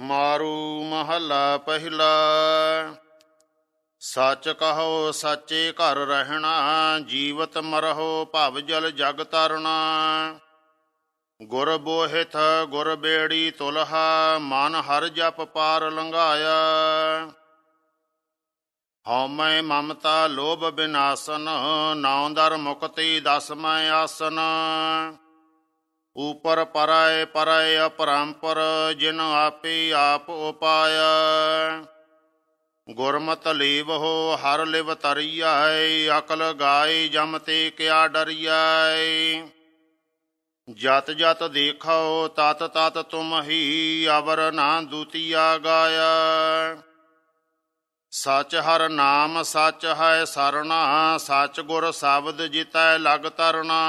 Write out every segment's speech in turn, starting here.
ਮਾਰੂ ਮਹੱਲਾ ਪਹਿਲਾ ਸੱਚ ਕਹੋ ਸੱਚੇ ਘਰ ਰਹਿਣਾ ਜੀਵਤ ਮਰਹੋ ਭਵ ਜਲ ਜਗ ਤਰਣਾ ਗੁਰ ਬੋਹਿਤ ਗੁਰ ਬੇੜੀ ਤੁਲਹਾ ਮਨ ਹਰ ਜਪ ਪਾਰ ਲੰਘਾਇਆ ਹਉਮੈ ਮਮਤਾ ਲੋਭ ਬਿਨਾਸਨ ਨਾਉ ਦਰ ਮੁਕਤੀ ਦਸਮੈ ਆਸਨ ਉਪਰ ਪਰੈ ਪਰੈ ਅਪਰੰਪਰ ਜਿਨ ਆਪੇ ਆਪ ਉਪਾਇ ਗੁਰਮਤਿ ਲੀਵ ਹੋ ਹਰ ਲਿਵ ਤਰੀਐ ਅਕਲ ਗਾਏ ਜਮ ਤੇ ਕਿਆ ਡਰੀਐ ਜਤ ਜਤ ਦੇਖੋ ਤਤ ਤਤ ਤੁਮ ਹੀ ਅਵਰ ਨਾ ਦੂਤੀਆ ਗਾਇ ਸਚ ਹਰ ਨਾਮ ਸਚ ਹੈ ਸਰਣਾ ਸਚ ਗੁਰ ਸ਼ਬਦ ਜਿਤੈ ਲਗ ਤਰਣਾ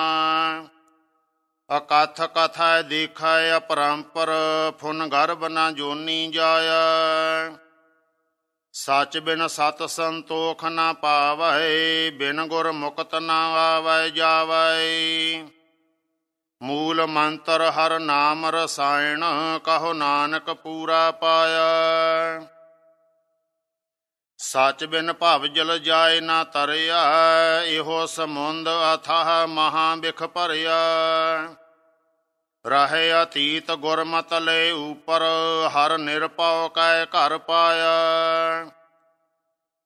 ਅਕਥ ਕਥਾ ਦੇਖੈ ਅਪਰੰਪਰ ਫੁਨ ਗਰਭ ਨ ਜੋਨੀ ਜਾਇ ਸਚ ਬਿਨ ਸਤ ਸੰਤੋਖ ਨ ਪਾਵੈ ਬਿਨ ਗੁਰ ਮੁਕਤ ਨ ਆਵੈ ਜਾਵੈ ਮੂਲ ਮੰਤਰ ਹਰ ਨਾਮ ਰਸਾਇਣ ਕਹੋ ਨਾਨਕ ਪੂਰਾ ਪਾਇਆ ਸੱਚ ਬਿਨ ਭਵ ਜਲ ਜਾਏ ਨਾ ਤਰਿਆ ਇਹੋ ਸਮੁੰਦ ਅਥਾਹ ਮਹਾ ਬਿਖ ਭਰਿਆ ਰਹੇ ਅਤੀਤ ਗੁਰਮਤ ਲੈ ਉਪਰ ਹਰ ਨਿਰਪਉ ਕੈ ਘਰ ਪਾਇਆ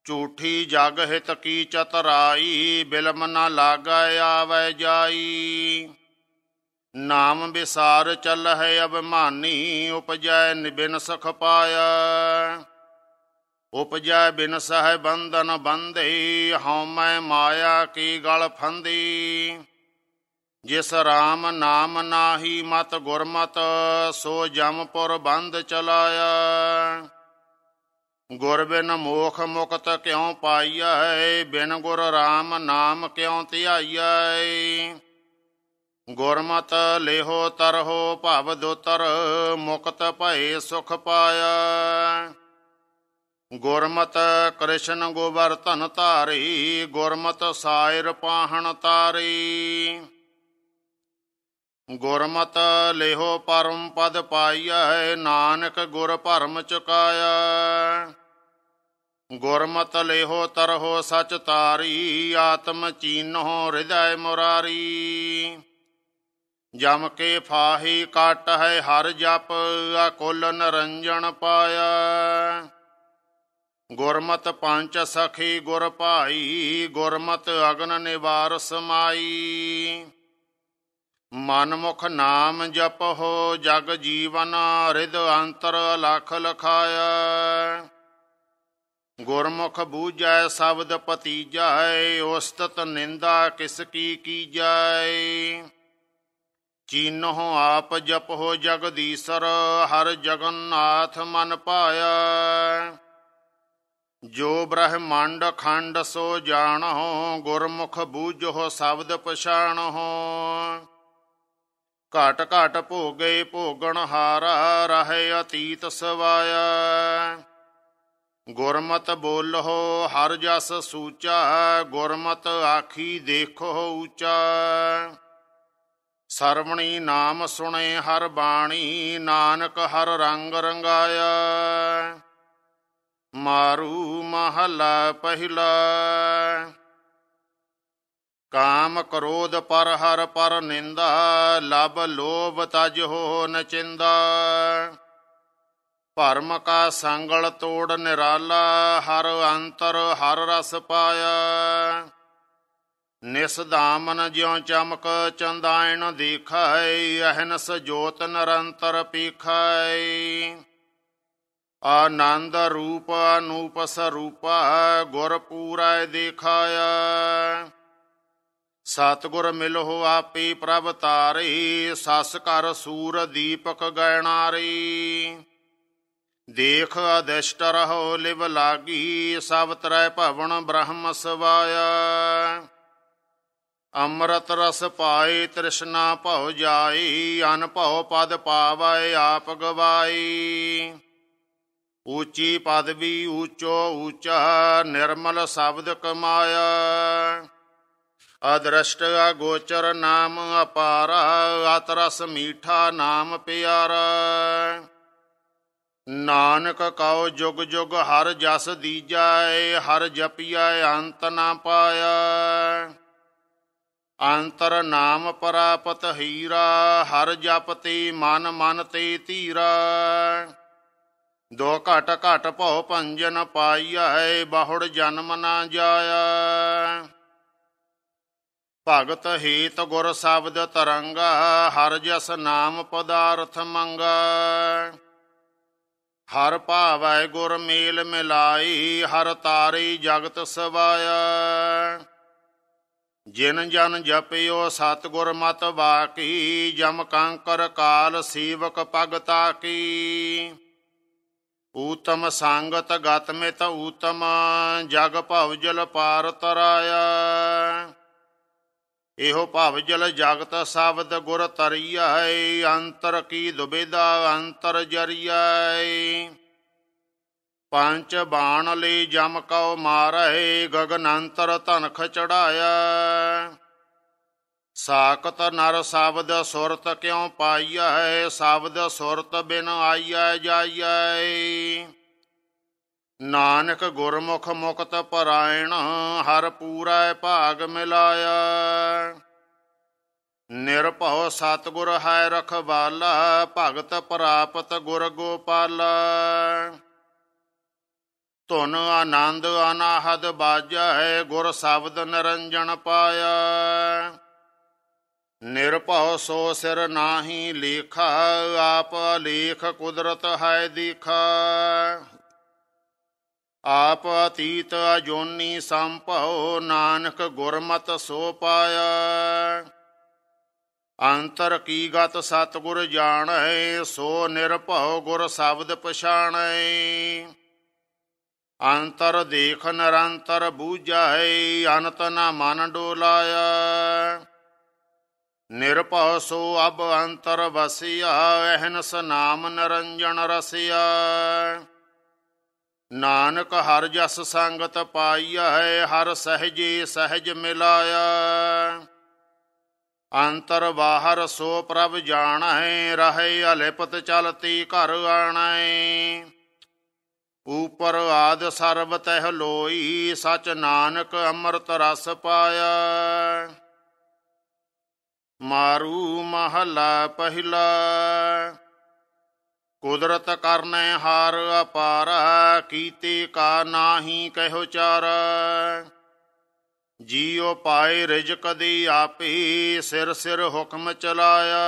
ਝੂਠੀ ਜਗ ਹਿਤ ਕੀ ਚਤਰਾਈ ਬਿਲਮ ਨ ਲਾਗਾ ਆਵੈ ਜਾਈ ਨਾਮ ਵਿਸਾਰ ਚੱਲ ਹੈ ਅਭਮਾਨੀ ਉਪਜੈ ਨਿਬਿਨ ਸਖ ਪਾਇਆ ਉਪਜੈ ਬਿਨ ਸਹਿ ਬੰਧਨ ਬੰਧਈ ਹਉਮੈ ਮਾਇਆ ਕੀ ਗਲ ਫੰਦੀ ਜਿਸ ਰਾਮ ਨਾਮ ਨਾਹੀ ਮਤ ਗੁਰਮਤ ਸੋ ਜਮਪੁਰ ਬੰਦ ਚਲਾਇ ਗੁਰ ਬਿਨ ਮੋਖ ਮੁਕਤ ਕਿਉ ਪਾਈਐ ਬਿਨ ਗੁਰ ਰਾਮ ਨਾਮ ਕਿਉ ਧਿਆਈਐ ਗੁਰਮਤ ਲੇਹੋ ਤਰਹੋ ਭਵ ਦੁਤਰ ਮੁਕਤ ਭਏ ਸੁਖ ਪਾਇਆ ਗੁਰਮਤ ਕ੍ਰਿਸ਼ਨ ਗੋਬਰ ਧਨ ਧਾਰੀ ਗੁਰਮਤ ਸਾਇਰ ਪਾਹਣ ਤਾਰੀ ਗੁਰਮਤ ਲੇਹੋ ਪਰਮ ਪਦ ਪਾਈਐ ਨਾਨਕ ਗੁਰ ਭਰਮ ਚੁਕਾਇਆ ਗੁਰਮਤ ਲੇਹੋ ਤਰਹੋ ਸਚ ਤਾਰੀ ਆਤਮ ਚੀਨਹੁ ਹਿਰਦੈ ਮੁਰਾਰੀ ਜਮ ਕੇ ਫਾਹੀ ਕਟ ਹੈ ਹਰ ਜਪ ਅਕੁਲ ਨਰੰਜਨ ਪਾਇਆ ਗੁਰਮਤ ਪੰਚ ਸਖੀ ਗੁਰ ਭਾਈ ਗੁਰਮਤ ਅਗਨ ਨਿਵਾਰ ਸਮਾਈ ਮਨਮੁਖ ਨਾਮ ਜਪਹੁ ਜਗ ਜੀਵਨ ਰਿਦ ਅੰਤਰ ਲਖ ਲਖਾਇ ਗੁਰਮੁਖ ਬੂਝੈ ਸ਼ਬਦ ਪਤੀਜੈ ਉਸਤਤ ਨਿੰਦਾ ਕਿਸ ਕੀ ਕੀਜੈ ਚੀਨਹੁ ਆਪ ਜਪਹੁ ਜਗਦੀਸ਼ਰ ਹਰ ਜਗਨਨਾਥ ਮਨ ਪਾਇਆ ਜੋ ਬ੍ਰਹਮੰਡ ਖੰਡ ਸੋ ਜਾਣਹੁ ਗੁਰਮੁਖ ਬੂਝੋ ਸ਼ਬਦ ਪਛਾਣਹੁ ਘਟ ਘਟ ਭੋਗੇ ਭੋਗਣ ਹਾਰਾ ਰਹੇ ਅਤੀਤ ਸਵਾਇਆ ਗੁਰਮਤ ਬੋਲਹੁ ਹਰ ਜਸ ਸੂਚਾ ਗੁਰਮਤ ਆਖੀ ਦੇਖੋ ਉਚਾ ਸਰਵਣੀ ਨਾਮ ਸੁਣੇ ਹਰ ਬਾਣੀ ਨਾਨਕ ਹਰ ਰੰਗ ਰੰਗਾਇਆ ਮਾਰੂ ਮਹਲਾ ਪਹਿਲਾ ਕਾਮ ਕ੍ਰੋਧ ਪਰ ਹਰ ਪਰ ਨਿੰਦਾ ਲਬ ਲੋਭ ਤਜ ਹੋ ਨਚਿੰਦਾ ਭਰਮ ਕਾ ਸੰਗਲ ਤੋੜ ਨਿਰਾਲਾ ਹਰ ਅੰਤਰ ਹਰ ਰਸ ਪਾਇਆ ਨਿਸ ਧਾਮਨ ਜਿਉ ਚਮਕ ਚੰਦਾਇਣ ਦੇਖਾਈ ਅਹਨਸ ਜੋਤ ਨਿਰੰਤਰ ਪੀਖਾਈ ਆਨੰਦ ਰੂਪ ਅਨੂਪ ਸਰੂਪਾ ਗੁਰ ਪੂਰੈ ਦੇਖਾਇਆ ਸਤਗੁਰ ਮਿਲਹੁ ਆਪੇ ਪ੍ਰਭ ਤਾਰੇ ਸਸ ਕਰ ਸੂਰ ਦੀਪਕ ਗੈਣਾਰੀ ਦੇਖ ਅਦਿਸ਼ਟ ਰਹੋ ਲਿਵ ਲਾਗੀ ਸਭ ਤਰੈ ਭਵਨ ਬ੍ਰਹਮ ਸਵਾਇਆ ਅੰਮ੍ਰਿਤ ਰਸ ਪਾਏ ਤ੍ਰਿਸ਼ਨਾ ਭਉ ਜਾਈ ਅਨ ਭਉ ਪਦ ਪਾਵੈ ਆਪ ਗਵਾਈ ਉੱਚੀ ਪਦਵੀ ਉੱਚੋ ਉੱਚਾ ਨਿਰਮਲ ਸ਼ਬਦ ਕਮਾਇਆ ਅਦ੍ਰਸ਼ਟ ਅਗੋਚਰ ਨਾਮ ਅਪਾਰ ਅਤਰਸ ਮੀਠਾ ਨਾਮ ਪਿਆਰਾ ਨਾਨਕ ਕਉ ਜੁਗ ਜੁਗ ਹਰ ਜਸ ਦੀਜੈ ਹਰ ਜਪੀਐ ਅੰਤ ਨਾ ਪਾਇਆ ਅੰਤਰ ਨਾਮ ਪ੍ਰਾਪਤ ਹੀਰਾ ਹਰ ਜਪਤੇ ਮਨ ਮਨ ਤੇ ਧੀਰਾ ਦੋ ਘਟ ਘਟ ਭਉ ਭੰਜਨ ਪਾਈਆ ਹੈ ਬਾਹੜ ਜਨਮ ਨਾ ਜਾਇ ਭਗਤ ਹੀਤ ਗੁਰ ਸ਼ਬਦ ਤਰੰਗ ਹਰ ਜਸ ਨਾਮ ਪਦਾਰਥ ਮੰਗ ਹਰ ਭਾਵੈ ਗੁਰ ਮੇਲ ਮਿਲਾਈ ਹਰ ਤਾਰੀ ਜਗਤ ਸਵਾਇ ਜਿਨ ਜਨ ਜਪਿਓ ਸਤਗੁਰ ਮਤ ਬਾਕੀ ਜਮ ਕਾਂਕਰ ਕਾਲ ਸੀਵਕ ਪਗਤਾ ਕੀ ਊਤਮ ਸੰਗਤ ਗਤ ਮਿਤ ਊਤਮ ਜਗ ਭਵ ਜਲ ਪਾਰ ਤਰਾਇ ਇਹੋ ਭਵ ਜਲ ਜਗਤ ਸਬਦ ਗੁਰ ਤਰੀਐ ਅੰਤਰ ਕੀ ਦੁਬਿਦਾ ਅੰਤਰ ਜਰੀਐ ਪੰਚ ਬਾਣ ਲਈ ਜਮ ਕਉ ਮਾਰੈ ਗਗਨ ਅੰਤਰ ਧਨਖ ਚੜਾਇਆ ਸਾਕਤ ਨਰ ਸ਼ਬਦ ਸੁਰਤ ਕਿਉ ਪਾਈਐ ਸ਼ਬਦ ਸੁਰਤ ਬਿਨ ਆਈਐ ਜਾਈਐ ਨਾਨਕ ਗੁਰਮੁਖ ਮੁਕਤ ਪਰਾਇਣ ਹਰ ਪੂਰੈ ਭਾਗ ਮਿਲਾਇਆ ਨਿਰਭਉ ਸਤਗੁਰ ਹੈ ਰਖਵਾਲਾ ਭਗਤ ਪ੍ਰਾਪਤ ਗੁਰ ਗੋਪਾਲ ਤੁਨ ਆਨੰਦ ਅਨਾਹਦ ਬਾਜੈ ਗੁਰ ਸ਼ਬਦ ਨਿਰੰਜਨ ਪਾਇਆ ਨਿਰਭਉ ਸੋ ਸਿਰ ਨਾਹੀ ਲੇਖ ਆਪ ਲੇਖ ਕੁਦਰਤ ਹੈ ਦੇਖਾ ਆਪ ਅਤੀਤ ਅਜੋਨੀ ਸੰਭਉ ਨਾਨਕ ਗੁਰਮਤ ਸੋ ਪਾਇ ਅੰਤਰ ਕੀ ਗਤ ਸਤਗੁਰ ਜਾਣੈ ਸੋ ਨਿਰਭਉ ਗੁਰ ਸ਼ਬਦ ਪਛਾਣੈ ਅੰਤਰ ਦੇਖ ਨਿਰੰਤਰ ਬੂਝੈ ਅਨਤ ਨਾ ਮਨ ਡੋਲਾਇ ਨਿਰਭਉ ਸੋ ਅਬ ਅੰਤਰ ਵਸਿਆ ਐਹਨਸ ਨਾਮ ਨਰੰਜਨ ਰਸਿਆ ਨਾਨਕ ਹਰ ਜਸ ਸੰਗਤ ਪਾਈਆ ਹੈ ਹਰ ਸਹਜੇ ਸਹਜ ਮਿਲਾਇਆ ਅੰਤਰ ਬਾਹਰ ਸੋ ਪ੍ਰਭ ਜਾਣੈ ਰਹੈ ਅਲਿਪਤ ਚਲਤੀ ਘਰ ਆਣੈ ਉਪਰ ਆਦ ਸਰਬ ਤਹਿ ਲੋਈ ਸਚ ਨਾਨਕ ਅੰਮ੍ਰਿਤ ਰਸ ਪਾਇਆ ਮਾਰੂ ਮਹਲਾ ਪਹਿਲਾ ਕੁਦਰਤ ਕਰਨੇ ਹਾਰ ਅਪਾਰ ਕੀਤੇ ਕਾ ਨਾਹੀ ਕਹਿਓ ਚਾਰ ਜੀਉ ਪਾਏ ਰਿਜਕ ਦੀ ਆਪੇ ਸਿਰ ਸਿਰ ਹੁਕਮ ਚਲਾਇਆ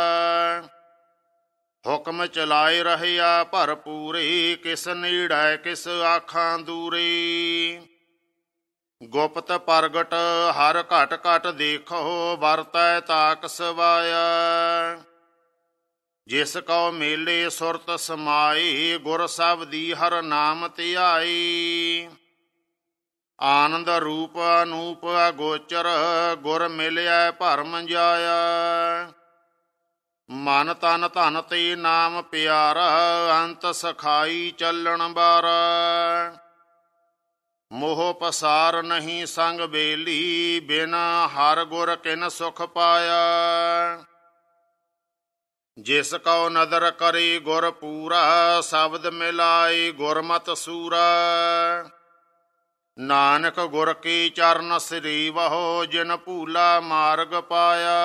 ਹੁਕਮ ਚਲਾਏ ਰਹਿਆ ਭਰਪੂਰੇ ਕਿਸ ਨੀੜੈ ਕਿਸ ਆਖਾਂ ਦੂਰੇ ਗੁਪਤ ਪ੍ਰਗਟ ਹਰ ਘਟ ਘਟ ਦੇਖੋ ਵਰਤੈ ਤਾਕ ਸਵਾਇ ਜਿਸ ਕਉ ਮੇਲੇ ਸੁਰਤ ਸਮਾਈ ਗੁਰ ਦੀ ਹਰ ਨਾਮ ਧਿਆਈ ਆਨੰਦ ਰੂਪ ਅਨੂਪ ਅਗੋਚਰ ਗੁਰ ਮਿਲਿਆ ਭਰਮ ਜਾਇਆ ਮਨ ਤਨ ਧਨ ਤੇ ਨਾਮ ਪਿਆਰਾ ਅੰਤ ਸਖਾਈ ਚੱਲਣ ਬਾਰਾ ਮੋਹ ਪਸਾਰ ਨਹੀਂ ਸੰਗ ਬੇਲੀ ਬਿਨਾ ਹਰ ਗੁਰ ਕਿਨ ਸੁਖ ਪਾਇਆ ਜਿਸ ਕਉ ਨਦਰ ਕਰੀ ਗੁਰ ਪੂਰਾ ਸ਼ਬਦ ਮਿਲਾਈ ਗੁਰਮਤ ਸੂਰਾ ਨਾਨਕ ਗੁਰ ਕੀ ਚਰਨ ਸ੍ਰੀ ਵਹੋ ਜਿਨ ਭੂਲਾ ਮਾਰਗ ਪਾਇਆ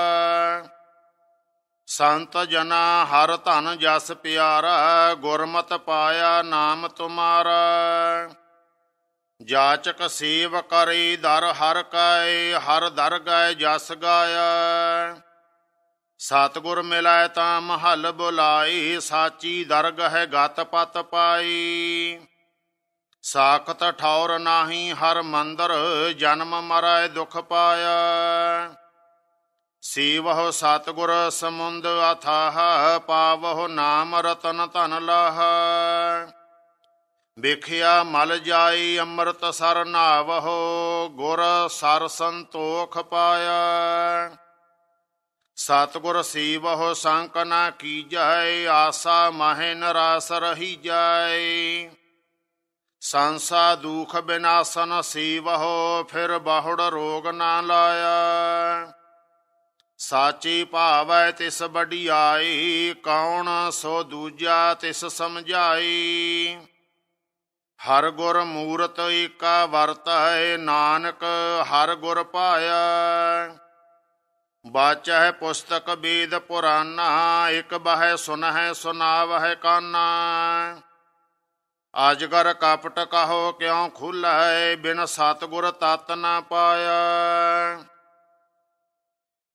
ਸੰਤ ਜਨਾ ਹਰ ਧਨ ਜਸ ਪਿਆਰਾ ਗੁਰਮਤ ਪਾਇਆ ਨਾਮ ਤੁਮਾਰਾ ਜਾਚਕ ਸੇਵ ਕਰੇ ਦਰ ਹਰ ਕੈ ਹਰ ਦਰ ਗਏ ਜਸ ਗਾਇਆ ਸਤਗੁਰ ਮਿਲਾਇ ਤਾਂ ਮਹਲ ਬੁਲਾਈ ਸਾਚੀ ਦਰਗ ਹੈ ਗਤ ਪਤ ਪਾਈ ਸਾਖਤ ਠੌਰ ਨਾਹੀ ਹਰ ਮੰਦਰ ਜਨਮ ਮਰੈ ਦੁਖ ਪਾਇਆ ਸੇਵਹੁ ਸਤਗੁਰ ਸਮੁੰਦ ਅਥਾਹ ਪਾਵਹੁ ਨਾਮ ਰਤਨ ਧਨ ਲਾਹਾ ਵੇਖਿਆ ਮਲ ਜਾਈ ਅੰਮ੍ਰਿਤ ਸਰ ਨਾਵਹੋ ਗੁਰ ਸਰ ਸੰਤੋਖ ਪਾਇਆ ਸਤਗੁਰ ਸੇਵਹੁ ਸੰਕ ਨਾ ਕੀਜੈ ਆਸਾ ਮਹਿ ਨਰਾਸ ਰਹੀ ਜਾਏ ਸੰਸਾ ਦੁਖ ਬਿਨਾਸਨ ਸੇਵਹੁ ਫਿਰ ਬਹੁੜ ਰੋਗ ਨਾ ਲਾਇਆ ਸਾਚੀ ਭਾਵੈ ਤਿਸ ਬੜੀ ਆਈ ਕੌਣ ਸੋ ਦੂਜਾ ਤਿਸ ਸਮਝਾਈ ਹਰ ਗੁਰ ਮੂਰਤ ਏਕਾ ਵਰਤੈ ਨਾਨਕ ਹਰ ਗੁਰ ਪਾਇਆ ਬਾਚੈ ਪੁਸਤਕ ਵੇਦ ਪੁਰਾਨਾ ਇਕ ਬਹੈ ਸੁਨਹਿ ਸੁਨਾਵਹਿ ਕਾਨਾ ਅਜ ਕਪਟ ਕਹੋ ਕਿਉ ਖੁਲੈ ਬਿਨ ਸਤਗੁਰ ਤਤ ਨਾ ਪਾਇਆ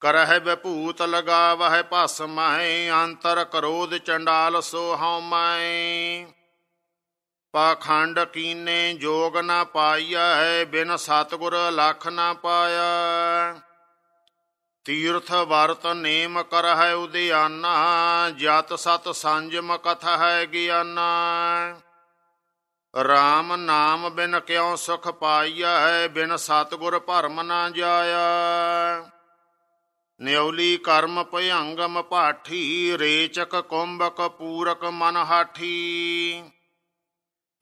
ਕਰਹਿ ਬਭੂਤ ਲਗਾਵਹਿ ਭਸਮੈ ਅੰਤਰ ਕਰੋਧ ਚੰਡਾਲ ਸੋ ਹਉ ਮੈਂ ਪਖੰਡ ਕੀਨੇ ਜੋਗ ਨਾ ਪਾਈਆ ਹੈ ਬਿਨ ਸਤਗੁਰ ਲਖ ਨਾ ਪਾਇਆ ਤੀਰਥ ਵਰਤ ਨੇਮ ਕਰ ਹੈ ਉਦਿਆਨਾ ਜਤ ਸਤ ਸੰਜਮ ਕਥ ਹੈ ਗਿਆਨਾ RAM ਨਾਮ ਬਿਨ ਕਿਉ ਸੁਖ ਪਾਈਆ ਹੈ ਬਿਨ ਸਤਗੁਰ ਭਰਮ ਨਾ ਜਾਇਆ ਨਿਉਲੀ ਕਰਮ ਭਯੰਗਮ ਪਾਠੀ ਰੇਚਕ ਕੁੰਭਕ ਪੂਰਕ ਮਨ ਹਾਠੀ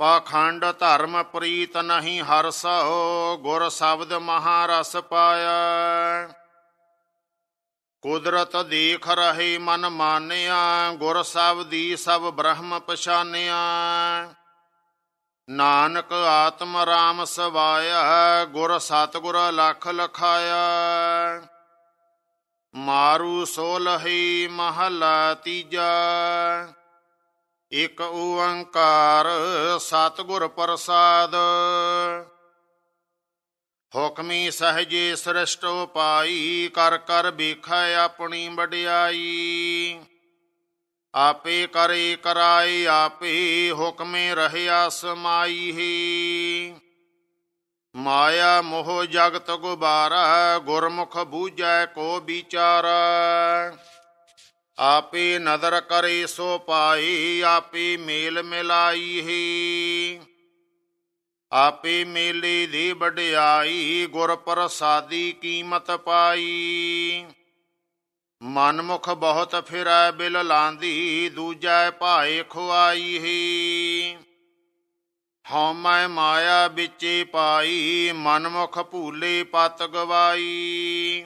ਪਖੰਡ ਧਰਮ ਪ੍ਰੀਤ ਨਹੀਂ ਹਰਸੋ ਗੁਰ ਸ਼ਬਦ ਮਹਾਰਸ ਪਾਇਆ ਕੁਦਰਤ ਦੇਖ ਰਹੀ ਮਨ ਮਾਨਿਆ ਗੁਰ ਸਭ ਦੀ ਸਭ ਬ੍ਰਹਮ ਪਛਾਨਿਆ ਨਾਨਕ ਆਤਮ ਰਾਮ ਸਵਾਇਆ ਗੁਰ ਸਤਗੁਰ ਲਖ ਲਖਾਇਆ ਮਾਰੂ ਸੋ ਲਹੀ ਮਹਲਾ ਤੀਜਾ ਇਕ ਓੰਕਾਰ ਸਤਗੁਰ ਪ੍ਰਸਾਦ ਹੁਕਮੀ ਸਹਜੇ ਸ੍ਰਿਸ਼ਟ ਉਪਾਈ ਕਰ ਕਰ ਵੇਖੈ ਆਪਣੀ ਵਡਿਆਈ ਆਪੇ ਕਰੇ ਕਰਾਈ ਆਪੇ ਹੁਕਮੇ ਰਹਿਆ ਸਮਾਈ ਹੀ ਮਾਇਆ ਮੋਹ ਜਗਤ ਗੁਬਾਰਾ ਗੁਰਮੁਖ ਬੂਝੈ ਕੋ ਵਿਚਾਰਾ ਆਪੇ ਨਦਰ ਕਰੇ ਸੋ ਪਾਈ ਆਪੇ ਮੇਲ ਮਿਲਾਈ ਹੀ ਆਪੇ ਮੇਲੇ ਦੀ ਵਡਿਆਈ ਗੁਰ ਪ੍ਰਸਾਦੀ ਕੀਮਤ ਪਾਈ ਮਨਮੁਖ ਬਹੁਤ ਫਿਰੈ ਬਿਲ ਲਾਂਦੀ ਦੂਜੈ ਭਾਏ ਖੁਆਈ ਹੀ ਹਉ ਮੈਂ ਮਾਇਆ ਵਿੱਚੇ ਪਾਈ ਮਨਮੁਖ ਭੂਲੇ ਪਤ ਗਵਾਈ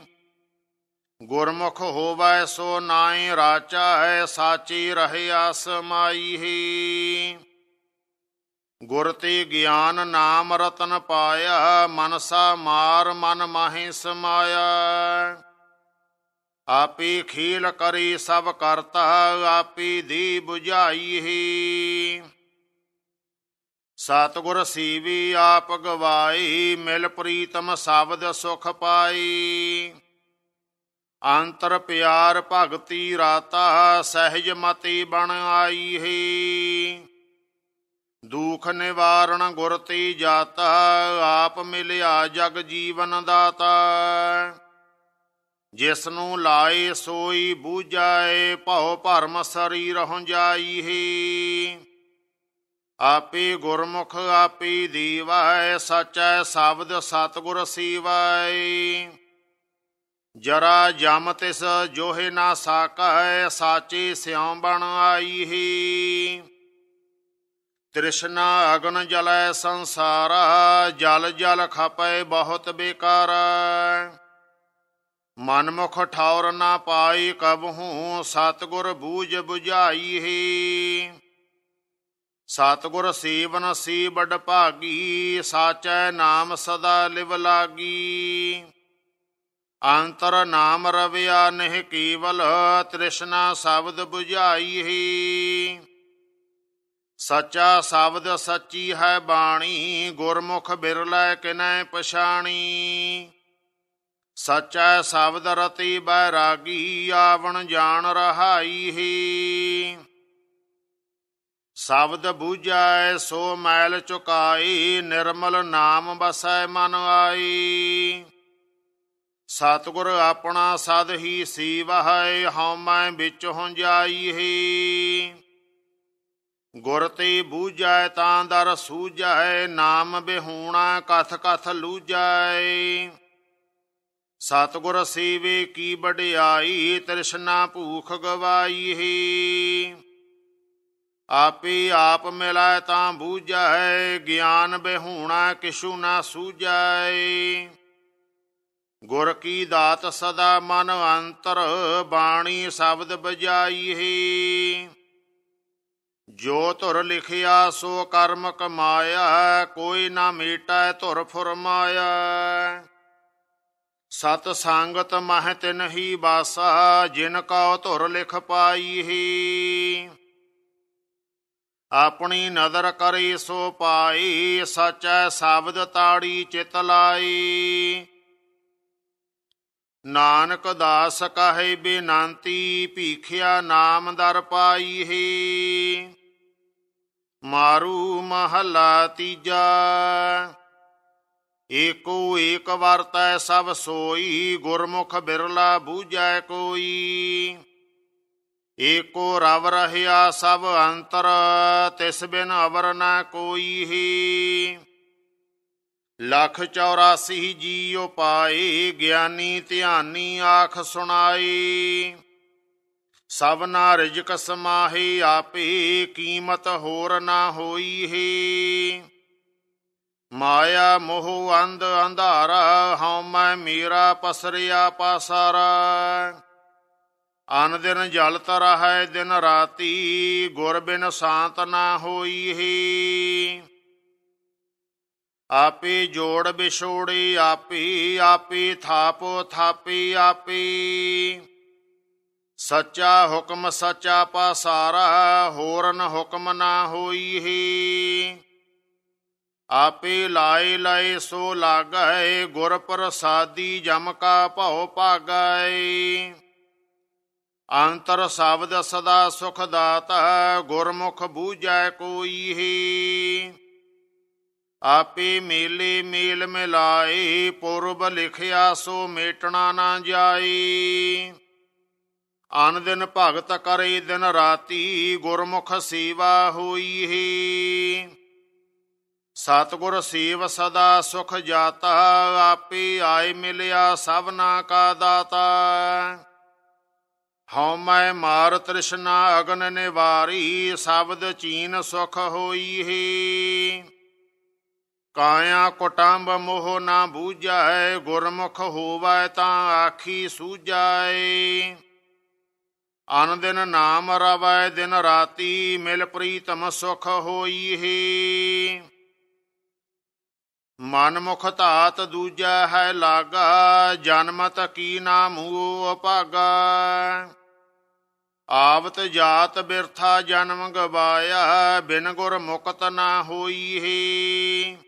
ਗੁਰਮੁਖ ਹੋਵੈ ਸੋ ਨਾਹੀ ਰਾਚਾ ਹੈ ਸਾਚੀ ਰਹੇ ਆਸਮਾਈ ਹੀ ਗੁਰ ਤੇ ਗਿਆਨ ਨਾਮ ਰਤਨ ਪਾਇਆ ਮਨਸਾ ਮਾਰ ਮਨ ਮਾਹੀ ਸਮਾਇਆ ਆਪੀ ਖੀਲ ਕਰੀ ਸਭ ਕਰਤਾ ਆਪੀ ਦੀ 부ਝਾਈ ਹੀ ਸਤਗੁਰ ਸੀਵੀ ਆਪ ਗਵਾਈ ਮਿਲ ਪ੍ਰੀਤਮ ਸ਼ਬਦ ਸੁਖ ਪਾਈ ਅੰਤਰ ਪਿਆਰ ਭਗਤੀ ਰਾਤਾ ਸਹਿਜ ਮਤੀ ਬਣ ਆਈ ਹੈ ਦੁਖ ਨਿਵਾਰਣ ਗੁਰ ਤੇ ਜਾਤਾ ਆਪ ਮਿਲਿਆ ਜਗ ਜੀਵਨ ਦਾਤਾ ਜਿਸ ਨੂੰ ਲਾਏ ਸੋਈ ਬੂਝਾਏ ਭਉ ਭਰਮ ਸਰੀਰ ਹੁੰ ਜਾਈ ਹੈ ਆਪੇ ਗੁਰਮੁਖ ਆਪੇ ਦੀਵਾਏ ਸਚੈ ਸ਼ਬਦ ਸਤਗੁਰ ਸੀਵਾਏ ਜਰਾ ਜਮ ਤਿਸ ਜੋਹੇ ਨਾ ਸਾਕੈ ਸਾਚੀ ਸਿਉ ਬਣ ਆਈ ਹੀ ਤ੍ਰਿਸ਼ਨਾ ਅਗਨ ਜਲੈ ਸੰਸਾਰ ਜਲ ਜਲ ਖਪੈ ਬਹੁਤ ਬੇਕਾਰ ਮਨ ਮੁਖ ਠੌਰ ਨਾ ਪਾਈ ਕਬਹੂ ਸਤਗੁਰ ਬੂਝ 부ਝਾਈ ਹੀ ਸਤਗੁਰ ਸੇਵਨ ਸੀ ਬੜ ਭਾਗੀ ਸਾਚੈ ਨਾਮ ਸਦਾ ਲਿਵ ਲਾਗੀ ਅੰਤਰ ਨਾਮ ਰਵਿਆ ਨਹਿ ਕੀਵਲ ਤ੍ਰਿਸ਼ਨਾ ਸ਼ਬਦ 부ਝਾਈ ਹੀ ਸਚਾ ਸ਼ਬਦ ਸੱਚੀ ਹੈ ਬਾਣੀ ਗੁਰਮੁਖ ਬਿਰਲੇ ਕਿਨੈ ਪਛਾਣੀ ਸਚਾ ਸ਼ਬਦ ਰਤੀ ਬੈਰਾਗੀ ਆਵਣ ਜਾਣ ਰਹਾਈ ਹੀ ਸ਼ਬਦ 부ਝਾਏ ਸੋ ਮੈਲ ਚੁਕਾਈ ਨਿਰਮਲ ਨਾਮ ਬਸੈ ਮਨ ਆਈ ਸਤਗੁਰ ਆਪਣਾ ਸਦ ਹੀ ਹਉ ਹਉਮੈ ਵਿੱਚ ਹੁੰਜਾਈਹੀ ਗੁਰ ਤੇ ਬੂਝੈ ਤਾਂ ਦਰ ਸੂਝੈ ਨਾਮ ਬਿਹੂਣਾ ਕਥ ਕਥ ਲੂਝੈ ਸਤਗੁਰ ਸੇਵੇ ਕੀ ਬੜਿਆਈ ਤ੍ਰਿਸ਼ਨਾ ਭੂਖ ਗਵਾਈਹੀ ਆਪੇ ਆਪ ਮਿਲੈ ਤਾਂ ਬੂਝੈ ਗਿਆਨ ਬਿਹੂਣਾ ਕਿਛੂ ਨਾ ਸੂਝੈ ਗੁਰ ਕੀ ਦਾਤ ਸਦਾ ਮਨ ਅੰਤਰ ਬਾਣੀ ਸ਼ਬਦ ਬਜਾਈਹੀ ਜੋ ਧੁਰ ਲਿਖਿਆ ਸੋ ਕਰਮ ਕਮਾਇਆ ਕੋਈ ਨਾ ਮੀਟੈ ਧੁਰ ਫੁਰਮਾਇਆ ਸਤ ਸੰਗਤ ਮਹਿ ਤਿਨਹੀ ਬਾਸਾ ਜਿਨ ਕਉ ਧੁਰ ਲਿਖ ਪਾਈਹੀ ਆਪਣੀ ਨਦਰ ਕਰੀ ਸੋ ਪਾਈ ਸਚੈ ਸ਼ਬਦ ਤਾੜੀ ਚਿਤ ਲਾਈ ਨਾਨਕ ਦਾਸ ਕਹੈ ਬੇਨੰਤੀ ਭੀਖਿਆ ਨਾਮ ਦਰ ਪਾਈ ਹੈ ਮਾਰੂ ਮਹਲਾ ਤੀਜਾ ਏਕੋ ਏਕ ਵਰਤੈ ਸਭ ਸੋਈ ਗੁਰਮੁਖ ਬਿਰਲਾ ਬੂਝੈ ਕੋਈ ਏਕੋ ਰਵ ਰਹਿਆ ਸਭ ਅੰਤਰ ਤਿਸ ਬਿਨ ਅਵਰ ਨਾ ਕੋਈ ਹੀ ਲਖ 84 ਜੀ ਉਪਾਏ ਗਿਆਨੀ ਧਿਆਨੀ ਆਖ ਸੁਣਾਈ ਸਭ ਨਾ ਰਿਜਕ ਸਮਾਹੀ ਆਪੇ ਕੀਮਤ ਹੋਰ ਨਾ ਹੋਈ ਹੈ ਮਾਇਆ ਮੋਹ ਅੰਧ ਅੰਧਾਰਾ ਹਉ ਮੈਂ ਮੀਰਾ ਪਸਰਿਆ ਪਾਸਾਰਾ ਅਨ ਦਿਨ ਜਲ ਹੈ ਦਿਨ ਰਾਤੀ ਗੁਰ ਬਿਨ ਸ਼ਾਂਤ ਨਾ ਹੋਈ ਹੈ ਆਪੇ ਜੋੜ ਵਿਛੋੜੀ ਆਪੀ ਆਪੀ ਥਾਪੋ ਥਾਪੀ ਆਪੀ ਸੱਚਾ ਹੁਕਮ ਸੱਚਾ ਪਾਸਾਰਾ ਹੋਰਨ ਹੁਕਮ ਨਾ ਹੋਈ ਹੀ ਆਪੇ ਲਾਏ ਲਾਏ ਸੋ ਲਾਗੈ ਗੁਰ ਪ੍ਰਸਾਦੀ ਜਮ ਕਾ ਭਉ ਭਾਗੈ ਅੰਤਰ ਸ਼ਬਦ ਸਦਾ ਸੁਖ ਦਾਤਾ ਗੁਰਮੁਖ ਬੂਝੈ ਕੋਈ ਹੀ ਆਪੇ ਮੇਲੇ ਮੇਲ ਮਿਲਾਏ ਪੁਰਬ ਲਿਖਿਆ ਸੋ ਮੇਟਣਾ ਨਾ ਜਾਈ ਅਨ ਦਿਨ ਭਗਤ ਕਰੇ ਦਿਨ ਰਾਤੀ ਗੁਰਮੁਖ ਸੇਵਾ ਹੋਈ ਹੈ ਸਤਗੁਰ ਸੇਵ ਸਦਾ ਸੁਖ ਜਾਤਾ ਆਪੇ ਆਏ ਮਿਲਿਆ ਸਭਨਾ ਕਾ ਦਾਤਾ ਹਉ ਮੈਂ ਮਾਰ ਤ੍ਰਿਸ਼ਨਾ ਅਗਨ ਨਿਵਾਰੀ ਸਬਦ ਚੀਨ ਸੁਖ ਹੋਈ ਹੈ ਕਾਇਆ ਕੁਟੰਬ ਮੋਹ ਨਾ ਬੂਝੈ ਗੁਰਮੁਖ ਹੋਵੈ ਤਾਂ ਆਖੀ ਸੂਝਾਏ ਆਨੰਦ ਦਿਨ ਨਾਮ ਰਵੈ ਦਿਨ ਰਾਤੀ ਮਿਲ ਪ੍ਰੀਤਮ ਸੁਖ ਹੋਈ ਹੈ ਮਨ ਮੁਖ ਧਾਤ ਦੂਜਾ ਹੈ ਲਾਗਾ ਜਨਮਤ ਕੀ ਨਾਮ ਹੋ ਅਪਾਗਾ ਆਵਤ ਜਾਤ ਬਿਰਥਾ ਜਨਮ ਗਵਾਇਆ ਬਿਨ ਗੁਰ ਮੁਕਤ ਨਾ ਹੋਈ ਹੈ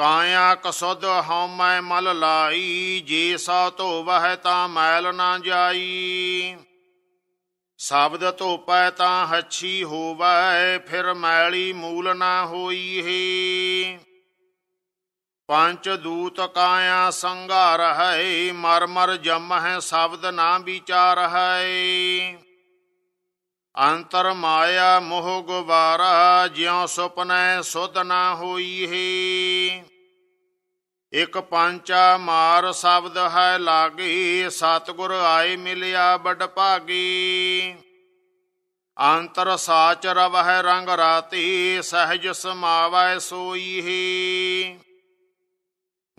ਕਾਇਆ ਕਸਦ ਹਉ ਮੈਂ ਮਲ ਲਾਈ ਜੇ ਸਾ ਧੋਵਹਿ ਤਾ ਮੈਲ ਨਾ ਜਾਈ ਸ਼ਬਦ ਧੋਪੈ ਤਾਂ ਹੱਛੀ ਹੋਵੈ ਫਿਰ ਮੈਲੀ ਮੂਲ ਨਾ ਹੋਈ ਹੈ ਪੰਚ ਦੂਤ ਕਾਇਆ ਸੰਘਾਰ ਹੈ ਮਰ ਮਰ ਜਮ ਹੈ ਸ਼ਬਦ ਨਾ ਵਿਚਾਰ ਹੈ ਅੰਤਰ ਮਾਇਆ ਮੋਹ ਗੁਬਾਰਾ ਜਿਉ ਸੁਪਨੈ ਸੁਧ ਨਾ ਹੋਈ ਹੈ ਇਕ ਪੰਚਾ ਮਾਰ ਸ਼ਬਦ ਹੈ ਲਾਗੀ ਸਤਗੁਰ ਆਏ ਮਿਲਿਆ ਬੜ ਭਾਗੀ ਅੰਤਰ ਸਾਚ ਹੈ ਰੰਗ ਰਾਤੀ ਸਹਿਜ ਸਮਾਵੈ ਸੋਈ ਹੀ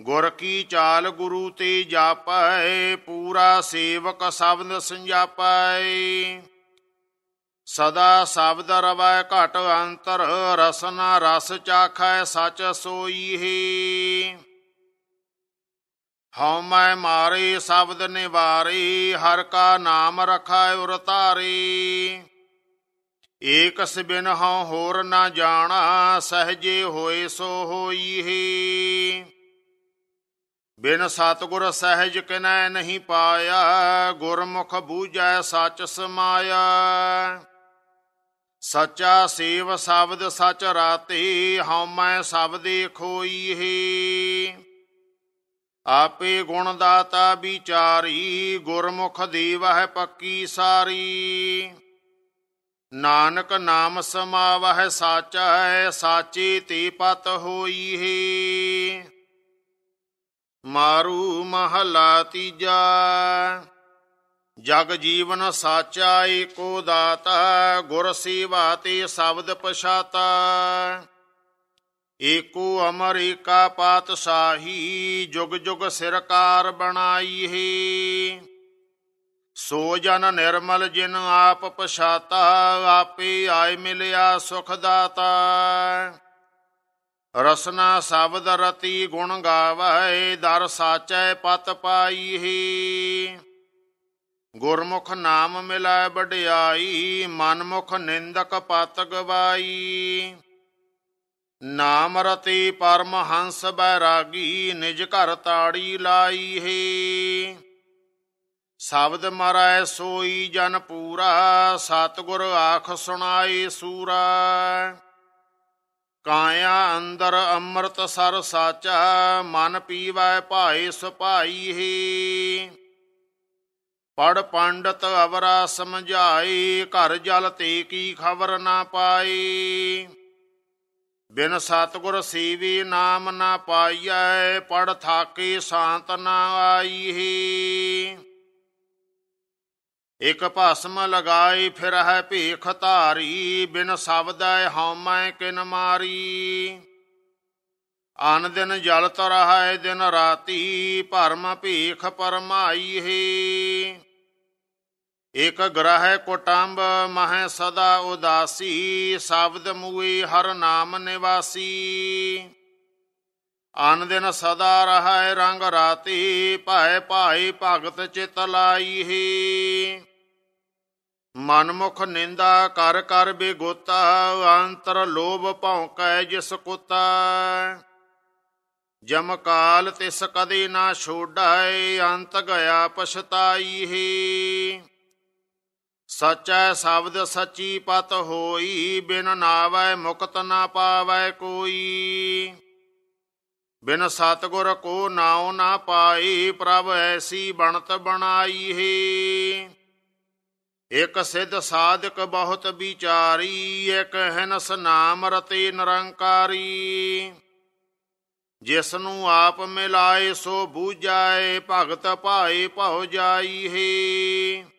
ਗੁਰ ਕੀ ਚਾਲ ਗੁਰੂ ਤੇ ਜਾਪੈ ਪੂਰਾ ਸੇਵਕ ਸਬਦ ਸੰਜਾਪੈ ਸਦਾ ਸ਼ਬਦ ਰਵੈ ਘਟ ਅੰਤਰ ਰਸਨਾ ਰਸ ਚਾਖੈ ਸਚ ਹੀ ਹਉ ਮੈਂ ਮਾਰੇ ਸ਼ਬਦ ਨਿਵਾਰੀ ਹਰ ਕਾ ਨਾਮ ਰਖਾਇ ਤਾਰੀ ਏਕਸ ਬਿਨ ਹਉ ਹੋਰ ਨਾ ਜਾਣਾ ਸਹਜੇ ਹੋਏ ਸੋ ਹੋਈ ਹੀ ਬਿਨ ਸਤਗੁਰ ਸਹਿਜ ਕਿਨੈ ਨਹੀਂ ਪਾਇਆ ਗੁਰਮੁਖ ਬੂਝੈ ਸੱਚ ਸਮਾਇਆ ਸਚਾ ਸੇਵ ਸ਼ਬਦ ਸਚ ਰਾਤੀ ਮੈਂ ਸਬਦੇ ਹੀ ਆਪੇ ਗੁਣ ਦਾਤਾ ਵਿਚਾਰੀ ਗੁਰਮੁਖ ਦੇਵ ਹੈ ਪੱਕੀ ਸਾਰੀ ਨਾਨਕ ਨਾਮ ਸਮਾਵਹਿ ਸਾਚੈ ਸਾਚੀ ਤੀ ਪਤ ਹੀ ਮਾਰੂ ਮਹਲਾ ਤੀਜਾ ਜਗ ਜੀਵਨ ਸਾਚਾ ਏਕੋ ਦਾਤਾ ਗੁਰ ਸੇਵਾ ਤੇ ਸ਼ਬਦ ਪਛਾਤਾ ਏਕੋ ਅਮਰ ਏਕਾ ਸਾਹੀ ਜੁਗ ਜੁਗ ਸਿਰਕਾਰ ਬਣਾਈ ਹੈ ਸੋ ਜਨ ਨਿਰਮਲ ਜਿਨ ਆਪ ਪਛਾਤਾ ਆਪੇ ਆਇ ਮਿਲਿਆ ਸੁਖ ਦਾਤਾ ਰਸਨਾ ਸ਼ਬਦ ਰਤੀ ਗੁਣ ਗਾਵੈ ਦਰ ਸਾਚੈ ਪਤ ਪਾਈ ਹੈ ਗੁਰਮੁਖ ਨਾਮ ਮਿਲਾਇ ਵਡਿਆਈ ਮਨਮੁਖ ਨਿੰਦਕ ਪਤ ਗਵਾਈ ਨਾਮ ਰਤੀ ਪਰਮ ਹੰਸ ਬੈਰਾਗੀ ਨਿਜ ਘਰ ਤਾੜੀ ਲਾਈ ਹੈ ਸ਼ਬਦ ਮਰੈ ਸੋਈ ਜਨ ਪੂਰਾ ਸਤਗੁਰ ਆਖ ਸੁਣਾਈ ਸੂਰਾ ਕਾਇਆ ਅੰਦਰ ਅੰਮ੍ਰਿਤ ਸਰ ਸਾਚਾ ਮਨ ਪੀਵੈ ਭਾਏ ਸੁਭਾਈ ਹੈ ਪੜ ਪੰਡਤ ਅਵਰਾ ਸਮਝਾਈ ਘਰ ਜਲ ਤੇ ਕੀ ਖਬਰ ਨਾ ਪਾਈ ਬਿਨ ਸਤਗੁਰ ਸੀਵੀ ਨਾਮ ਨਾ ਪਾਈਐ ਪੜ ਥਾਕੀ ਸ਼ਾਂਤ ਨਾ ਆਈਹੀ ਇਕ ਭਸਮ ਲਗਾਈ ਫਿਰ ਹੈ ਭੀਖ ਧਾਰੀ ਬਿਨ ਸਬਦੈ ਹਉਮੈ ਕਿਨ ਮਾਰੀ ਆਨ ਦਿਨ ਜਲ ਤਰ ਹੈ ਦਿਨ ਰਾਤੀ ਭਰਮ ਭੀਖ ਪਰਮਾਈ ਹੈ ਇਕ ਗ੍ਰਹਿ ਕੁਟੰਬ ਮਹਿ ਸਦਾ ਉਦਾਸੀ ਸ਼ਬਦ ਮੁਈ ਹਰ ਨਾਮ ਨਿਵਾਸੀ ਆਨ ਦਿਨ ਸਦਾ ਰਹੈ ਰੰਗ ਰਾਤੀ ਭੈ ਭਾਈ ਭਗਤ ਚਿਤ ਲਾਈਹੀ ਮਨਮੁਖ ਨਿੰਦਾ ਕਰ ਕਰ ਬਿਗੋਤਾ ਅੰਤਰ ਲੋਭ ਭੌਂਕੈ ਜਿਸ ਕੁਤਾ ਜਮ ਕਾਲ ਤਿਸ ਕਦੇ ਨਾ ਛੋੜੈ ਅੰਤ ਗਿਆ ਪਛਤਾਈ ਹੀ ਸਚੈ ਸ਼ਬਦ ਸਚੀ ਪਤ ਹੋਈ ਬਿਨ ਨਾਵੈ ਮੁਕਤ ਨਾ ਪਾਵੈ ਕੋਈ ਬਿਨ ਸਤਗੁਰ ਕੋ ਨਾਉ ਨਾ ਪਾਈ ਪ੍ਰਭ ਐਸੀ ਬਣਤ ਬਣਾਈ ਹੈ ਇਕ ਸਿੱਧ ਸਾਧਕ ਬਹੁਤ ਵਿਚਾਰੀ ਇਕ ਹਨਸ ਨਾਮ ਰਤੇ ਨਿਰੰਕਾਰੀ ਜਿਸ ਨੂੰ ਆਪ ਮਿਲਾਏ ਸੋ ਬੂਝਾਏ ਭਗਤ ਭਾਏ ਭਉ ਜਾਈ ਹੈ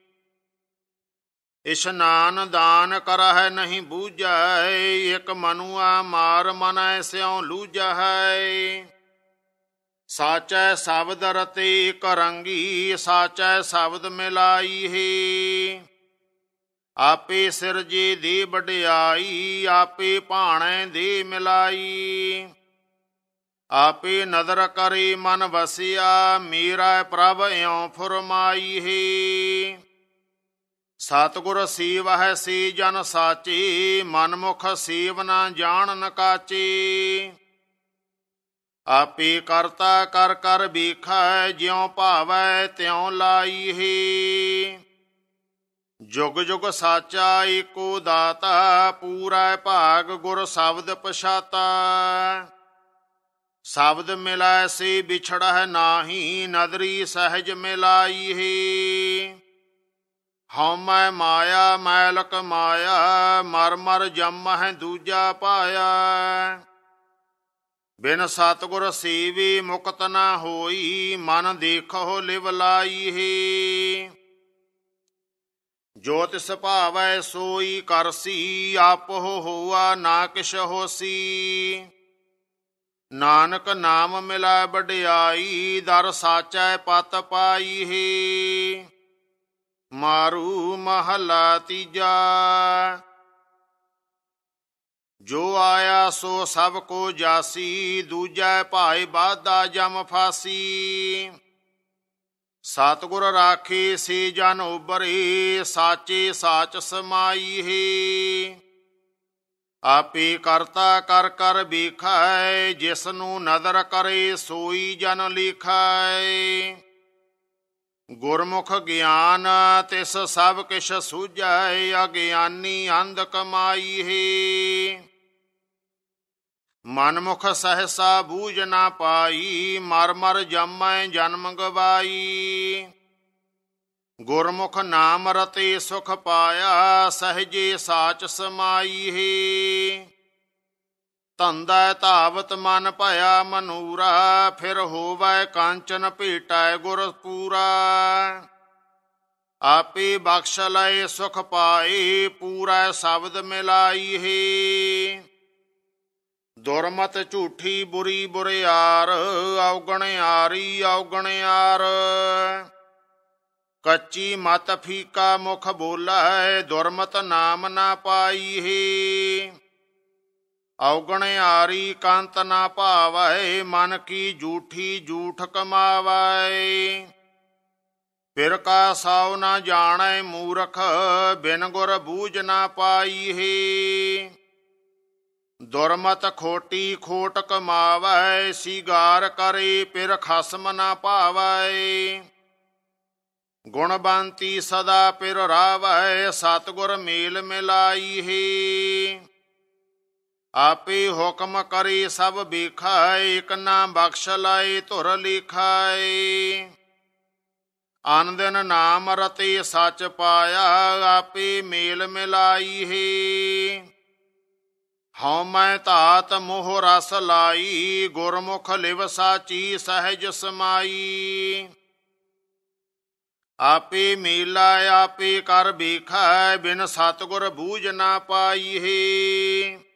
ਇਸ਼ਨਾਨ ਦਾਨ ਕਰਹਿ ਨਹੀਂ ਬੂਝੈ ਇਕ ਮਨੁਆ ਮਾਰ ਮਨੈ ਸਿਉ ਲੂਝੈ ਸਾਚੈ ਸ਼ਬਦ ਰਤੇ ਕਰੰਗੀ ਸਾਚੈ ਸ਼ਬਦ ਮਿਲਾਈ ਹੈ ਆਪੇ ਸਿਰ ਜੀ ਦੀ ਵਡਿਆਈ ਆਪੇ ਭਾਣੈ ਦੀ ਮਿਲਾਈ ਆਪੇ ਨਦਰ ਕਰੇ ਮਨ ਵਸਿਆ ਮੀਰਾ ਪ੍ਰਭ ਇਉ ਫਰਮਾਈ ਹੈ ਸਤਗੁਰ ਸੇਵ ਹੈ ਸੀ ਜਨ ਸਾਚੀ ਮਨਮੁਖ ਸੇਵ ਨਾ ਜਾਣ ਨਕਾਚੀ ਆਪੇ ਕਰਤਾ ਕਰ ਕਰ ਵੇਖੈ ਜਿਉ ਭਾਵੈ ਤਿਉ ਲਾਈਹੀ ਜੁਗ ਜੁਗ ਸਾਚਾ ਏਕੋ ਦਾਤਾ ਪੂਰਾ ਭਾਗ ਗੁਰ ਸ਼ਬਦ ਪਛਾਤਾ ਸ਼ਬਦ ਮਿਲਾਇ ਸੇ ਵਿਛੜਹਿ ਨਾਹੀ ਨਦਰੀ ਸਹਿਜ ਮਿਲਾਈਹੀ ਹਉ ਮੈ ਮਾਇਆ ਮੈਲਕ ਮਾਇਆ ਮਰ ਮਰ ਹੈ ਦੂਜਾ ਪਾਇਆ ਬਿਨ ਸਤਗੁਰ ਸੇਵੀ ਮੁਕਤ ਨਾ ਹੋਈ ਮਨ ਦੇਖੋ ਲਿਵ ਲਾਈ ਹੈ ਜੋ ਤਿਸ ਭਾਵੈ ਸੋਈ ਕਰਸੀ ਆਪੋ ਹੋਆ ਨਾ ਕਿਛ ਹੋਸੀ ਨਾਨਕ ਨਾਮ ਮਿਲਾ ਵਡਿਆਈ ਦਰ ਸਾਚੈ ਪਤ ਪਾਈ ਹੈ ਮਾਰੂ ਮਹਲਾ ਤੀਜਾ ਜੋ ਆਇਆ ਸੋ ਸਭ ਕੋ ਜਾਸੀ ਦੂਜੈ ਭਾਈ ਬਾਦਾ ਜਮ ਫਾਸੀ ਸਤਗੁਰ ਰਾਖੇ ਸੇ ਜਨ ਉਬਰੇ ਸਾਚੇ ਸਾਚ ਸਮਾਈ ਹੈ ਆਪੇ ਕਰਤਾ ਕਰ ਕਰ ਵੇਖੈ ਜਿਸ ਨੂੰ ਨਦਰ ਕਰੇ ਸੋਈ ਜਨ ਲਿਖੈ ਗੁਰਮੁਖ ਗਿਆਨ ਤਿਸ ਸਭ ਕਿਛ ਸੂਝੈ ਅਗਿਆਨੀ ਅੰਧ ਕਮਾਈ ਹੈ ਮਨਮੁਖ ਸਹਸਾ ਬੂਝ ਨਾ ਪਾਈ ਮਰ ਮਰ ਜਮੈ ਜਨਮ ਗਵਾਈ ਗੁਰਮੁਖ ਨਾਮ ਰਤੇ ਸੁਖ ਪਾਇਆ ਸਹਜੇ ਸਾਚ ਸਮਾਈ ਹੈ ਧੰਦਾ ਧਾਵਤ ਮਨ ਭਇਆ ਮਨੂਰਾ ਫਿਰ ਹੋਵੈ ਕਾਂਚਨ ਭੀਟੈ ਗੁਰਪੂਰਾ ਆਪੇ ਬਖਸ਼ ਲੈ ਸੁਖ ਪਾਈ ਪੂਰਾ ਸ਼ਬਦ ਮਿਲਾਈ ਹੈ ਦੁਰਮਤ ਝੂਠੀ ਬੁਰੀ ਬੁਰਿਆਰ ਔਗਣ ਆਰੀ ਔਗਣ ਆਰ ਕੱਚੀ ਮਤ ਫੀਕਾ ਮੁਖ ਬੋਲਾ ਦੁਰਮਤ ਨਾਮ ਨਾ ਪਾਈ ਹੈ ਔਗਣ ਆਰੀ ਕੰਤ ਨਾ ਭਾਵੈ ਮਨ ਕੀ ਝੂਠੀ ਝੂਠ ਕਮਾਵੈ ਫਿਰ ਕਾ ਸਾਉ ਨਾ ਜਾਣੈ ਮੂਰਖ ਬਿਨ ਗੁਰ ਬੂਝ ਨਾ ਪਾਈ ਹੈ ਦੁਰਮਤ ਖੋਟੀ ਖੋਟ ਕਮਾਵੈ ਸਿਗਾਰ ਕਰੇ ਫਿਰ ਖਸਮ ਨਾ ਭਾਵੈ ਗੁਣਬੰਤੀ ਸਦਾ ਪਿਰ ਰਾਵੈ ਸਤਗੁਰ ਮੇਲ ਮਿਲਾਈ ਹੈ ਆਪੇ ਹੁਕਮ ਕਰੀ ਸਭ ਬੀਖਾਏ ਇਕ ਨਾਮ ਬਖਸ਼ ਲਾਏ ਧੁਰ ਲਿਖਾਏ ਆਨੰਦਨ ਨਾਮ ਰਤੇ ਸੱਚ ਪਾਇਆ ਆਪੇ ਮੇਲ ਮਿਲਾਈ ਹੈ ਹਉ ਮੈਂ ਤਾਤ ਮੋਹ ਰਸ ਲਾਈ ਗੁਰਮੁਖ ਲਿਵ ਸਾਚੀ ਸਹਿਜ ਸਮਾਈ ਆਪੇ ਮੀਲਾ ਆਪੇ ਕਰ ਬੀਖੈ ਬਿਨ ਸਤਗੁਰ ਬੂਝ ਨਾ ਪਾਈ ਹੈ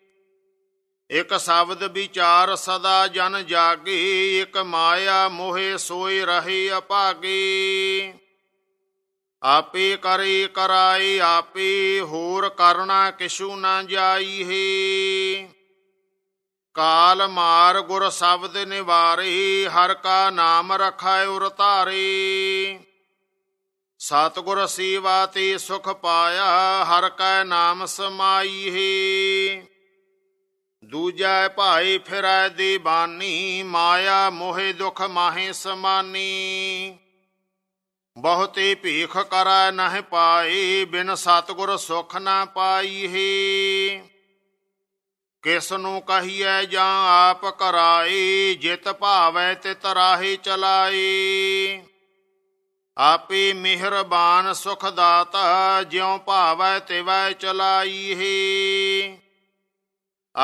ਇਕ ਸ਼ਬਦ ਵਿਚਾਰ ਸਦਾ ਜਨ ਜਾਗੀ ਇਕ ਮਾਇਆ ਮੋਹੇ ਸੋਈ ਰਹੀ ਅਪਾਗੀ ਆਪੇ ਕਰੇ ਕਰਾਈ ਆਪੇ ਹੋਰ ਕਰਨਾ ਕਿਛੂ ਨਾ ਜਾਈ ਹੈ ਕਾਲ ਮਾਰ ਗੁਰ ਸ਼ਬਦ ਨਿਵਾਰੇ ਹਰ ਕਾ ਨਾਮ ਰਖਾਇ ਉਰ ਧਾਰੇ ਸਤਗੁਰ ਸੇਵਾ ਤੇ ਸੁਖ ਪਾਇਆ ਹਰ ਕਾ ਨਾਮ ਸਮਾਈ ਹੈ ਦੂਜਾ ਭਾਈ ਫਿਰੈ ਦੀਵਾਨੀ ਮਾਇਆ ਮੋਹਿ ਦੁਖ ਮਾਹੇ ਸਮਾਨੀ ਬਹੁਤੀ ਭੀਖ ਕਰੈ ਨਹਿ ਪਾਈ ਬਿਨ ਸਤਗੁਰ ਸੁਖ ਨਾ ਪਾਈਹੀ ਕਿਸ ਨੂੰ ਕਹੀਐ ਜਾਂ ਆਪ ਕਰਾਈ ਜਿਤ ਭਾਵੈ ਤਿਤ ਰਾਹੀ ਚਲਾਈ ਆਪੇ ਮਿਹਰਬਾਨ ਸੁਖ ਦਾਤਾ ਜਿਉ ਭਾਵੈ ਤਿਵੈ ਚਲਾਈਹੀ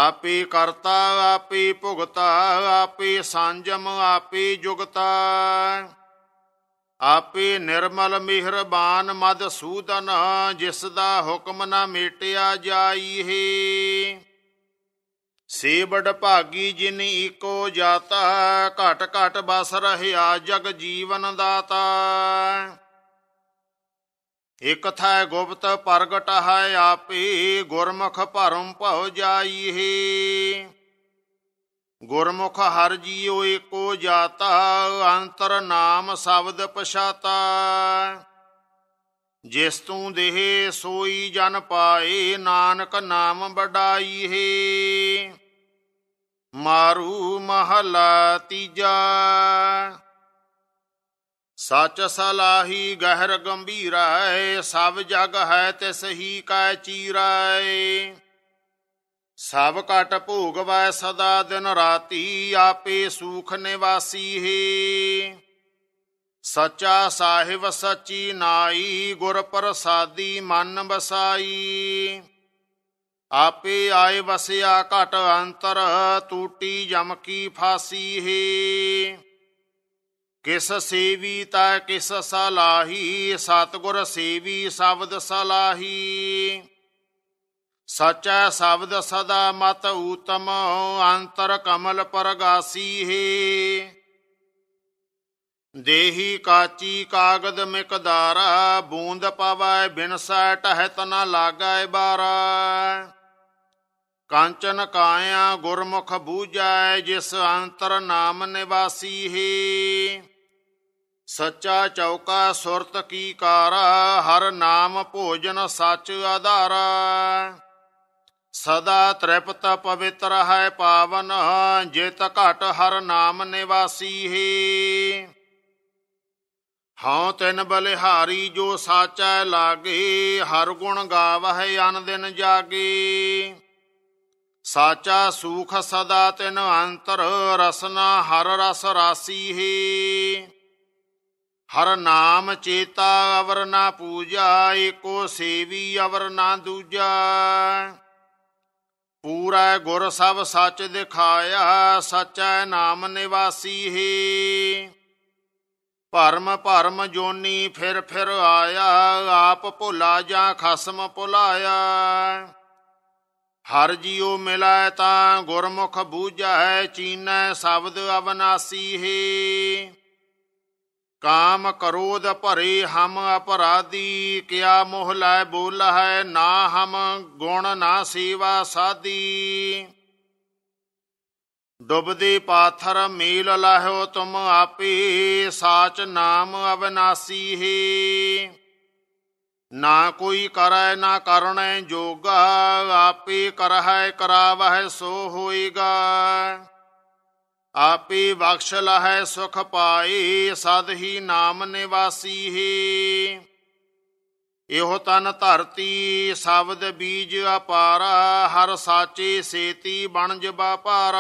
ਆਪੇ ਕਰਤਾ ਆਪੇ ਭੁਗਤਾ ਆਪੇ ਸੰਜਮ ਆਪੇ ਜੁਗਤਾ ਆਪੇ ਨਿਰਮਲ ਮਿਹਰਬਾਨ ਮਦ ਸੂਦਨ ਜਿਸ ਦਾ ਹੁਕਮ ਨਾ ਮੀਟਿਆ ਮੇਟਿਆ ਸੇ ਸੇਵੜ ਭਾਗੀ ਜਿਨ ਇਕੋ ਜਾਤਾ ਘਟ ਘਟ ਬਸ ਰਹਿਆ ਜਗ ਜੀਵਨ ਦਾਤਾ ਇਕ ਥੈ ਗੁਪਤ ਪ੍ਰਗਟ ਹੈ ਆਪੀ ਗੁਰਮੁਖ ਭਰਮ ਭਉ ਜਾਈਹੇ ਗੁਰਮੁਖ ਹਰ ਜੀਉ ਏਕੋ ਜਾਤਾ ਅੰਤਰ ਨਾਮ ਸ਼ਬਦ ਪਛਾਤਾ ਜਿਸ ਤੂੰ ਦੇਹ ਸੋਈ ਜਨ ਪਾਏ ਨਾਨਕ ਨਾਮ ਬਡਾਈਹੇ ਮਾਰੂ ਮਹਲਾ ਤੀਜਾ ਸਚ ਸਲਾਹੀ ਗਹਿਰ ਗੰਭੀਰਾ ਹੈ ਸਭ ਜਗ ਹੈ ਤੇ ਸਹੀ ਕਾਇ ਚੀਰਾ ਹੈ ਸਭ ਘਟ ਭੋਗਵੈ ਸਦਾ ਦਿਨ ਰਾਤੀ ਆਪੇ ਸੂਖ ਨਿਵਾਸੀ ਹੈ ਸਚਾ ਸਾਹਿਬ ਸਚੀ ਨਾਈ ਗੁਰ ਪ੍ਰਸਾਦੀ ਮਨ ਬਸਾਈ ਆਪੇ ਆਏ ਵਸਿਆ ਘਟ ਅੰਤਰ ਟੂਟੀ ਜਮ ਕੀ ਫਾਸੀ ਹੈ ਕਿਸ ਸੇਵੀ ਤਾ ਕਿਸ ਸਲਾਹੀ ਸਤਗੁਰ ਸੇਵੀ ਸ਼ਬਦ ਸਲਾਹੀ ਸਚੈ ਸ਼ਬਦ ਸਦਾ ਮਤ ਊਤਮ ਅੰਤਰ ਕਮਲ ਪਰਗਾਸੀ ਹੈ ਦੇਹੀ ਕਾਚੀ ਕਾਗਦ ਮਿਕਦਾਰਾ ਬੂੰਦ ਪਵੈ ਸੈ ਟਹਿ ਤਨ ਲਾਗੈ ਬਾਰਾ ਕਾਂਚਨ ਕਾਇਆ ਗੁਰਮੁਖ ਬੂਝੈ ਜਿਸ ਅੰਤਰ ਨਾਮ ਨਿਵਾਸੀ ਹੈ ਸੱਚਾ ਚੌਕਾ ਸੁਰਤ ਕੀ ਕਾਰ ਹਰ ਨਾਮ ਭੋਜਨ ਸੱਚ ਆਧਾਰ ਸਦਾ ਤ੍ਰਿਪਤ ਪਵਿੱਤਰ ਹੈ ਪਾਵਨ ਜਿਤ ਘਟ ਹਰ ਨਾਮ ਨਿਵਾਸੀ ਹੈ ਹਉ ਤਿਨ ਬਲਿਹਾਰੀ ਜੋ ਸਾਚੈ ਲਾਗੇ ਹਰ ਗੁਣ ਗਾਵਹਿ ਅਨ ਦਿਨ ਜਾਗੇ ਸਾਚਾ ਸੂਖ ਸਦਾ ਤਿਨ ਅੰਤਰ ਰਸਨਾ ਹਰ ਰਸ ਰਾਸੀ ਹੈ ਹਰ ਨਾਮ ਚੇਤਾ ਅਵਰ ਨਾ ਪੂਜਾ ਏਕੋ ਸੇਵੀ ਅਵਰ ਨਾ ਦੂਜਾ ਪੂਰਾ ਗੁਰ ਸਭ ਸੱਚ ਦਿਖਾਇਆ ਸਚੈ ਨਾਮ ਨਿਵਾਸੀ ਹੀ ਭਰਮ ਭਰਮ ਜੋਨੀ ਫਿਰ ਫਿਰ ਆਇਆ ਆਪ ਭੁਲਾ ਜਾਂ ਖਸਮ ਭੁਲਾਇਆ ਹਰ ਜੀਉ ਮਿਲੈ ਤਾਂ ਗੁਰਮੁਖ ਬੂਝੈ ਚੀਨੈ ਸ਼ਬਦ ਅਵਨਾਸੀ ਹੀ ਕਾਮ ਕਰੋਦ ਭਰੇ ਹਮ ਅਪਰਾਧੀ ਕਿਆ ਮੋਹ ਲੈ ਬੋਲ ਹੈ ਨਾ ਹਮ ਗੁਣ ਨਾ ਸੇਵਾ ਸਾਦੀ ਡੁੱਬਦੇ ਪਾਥਰ ਮੀਲ ਲਹਿਓ ਤੁਮ ਆਪੀ ਸਾਚ ਨਾਮ ਅਵਨਾਸੀ ਹੀ ਨਾ ਕੋਈ ਕਰੈ ਨਾ ਕਰਣੈ ਜੋਗਾ ਆਪੀ ਕਰਹਿ ਕਰਾਵਹਿ ਸੋ ਹੋਈਗਾ ਆਪੇ ਬਖਸ਼ ਲਹੈ ਸੁਖ ਪਾਈ ਸਦ ਹੀ ਨਾਮ ਨਿਵਾਸੀ ਹੈ ਇਹੋ ਤਨ ਧਰਤੀ ਸ਼ਬਦ ਬੀਜ ਅਪਾਰਾ ਹਰ ਸਾਚੇ ਸੇਤੀ ਬਣਜ ਬਾਪਾਰਾ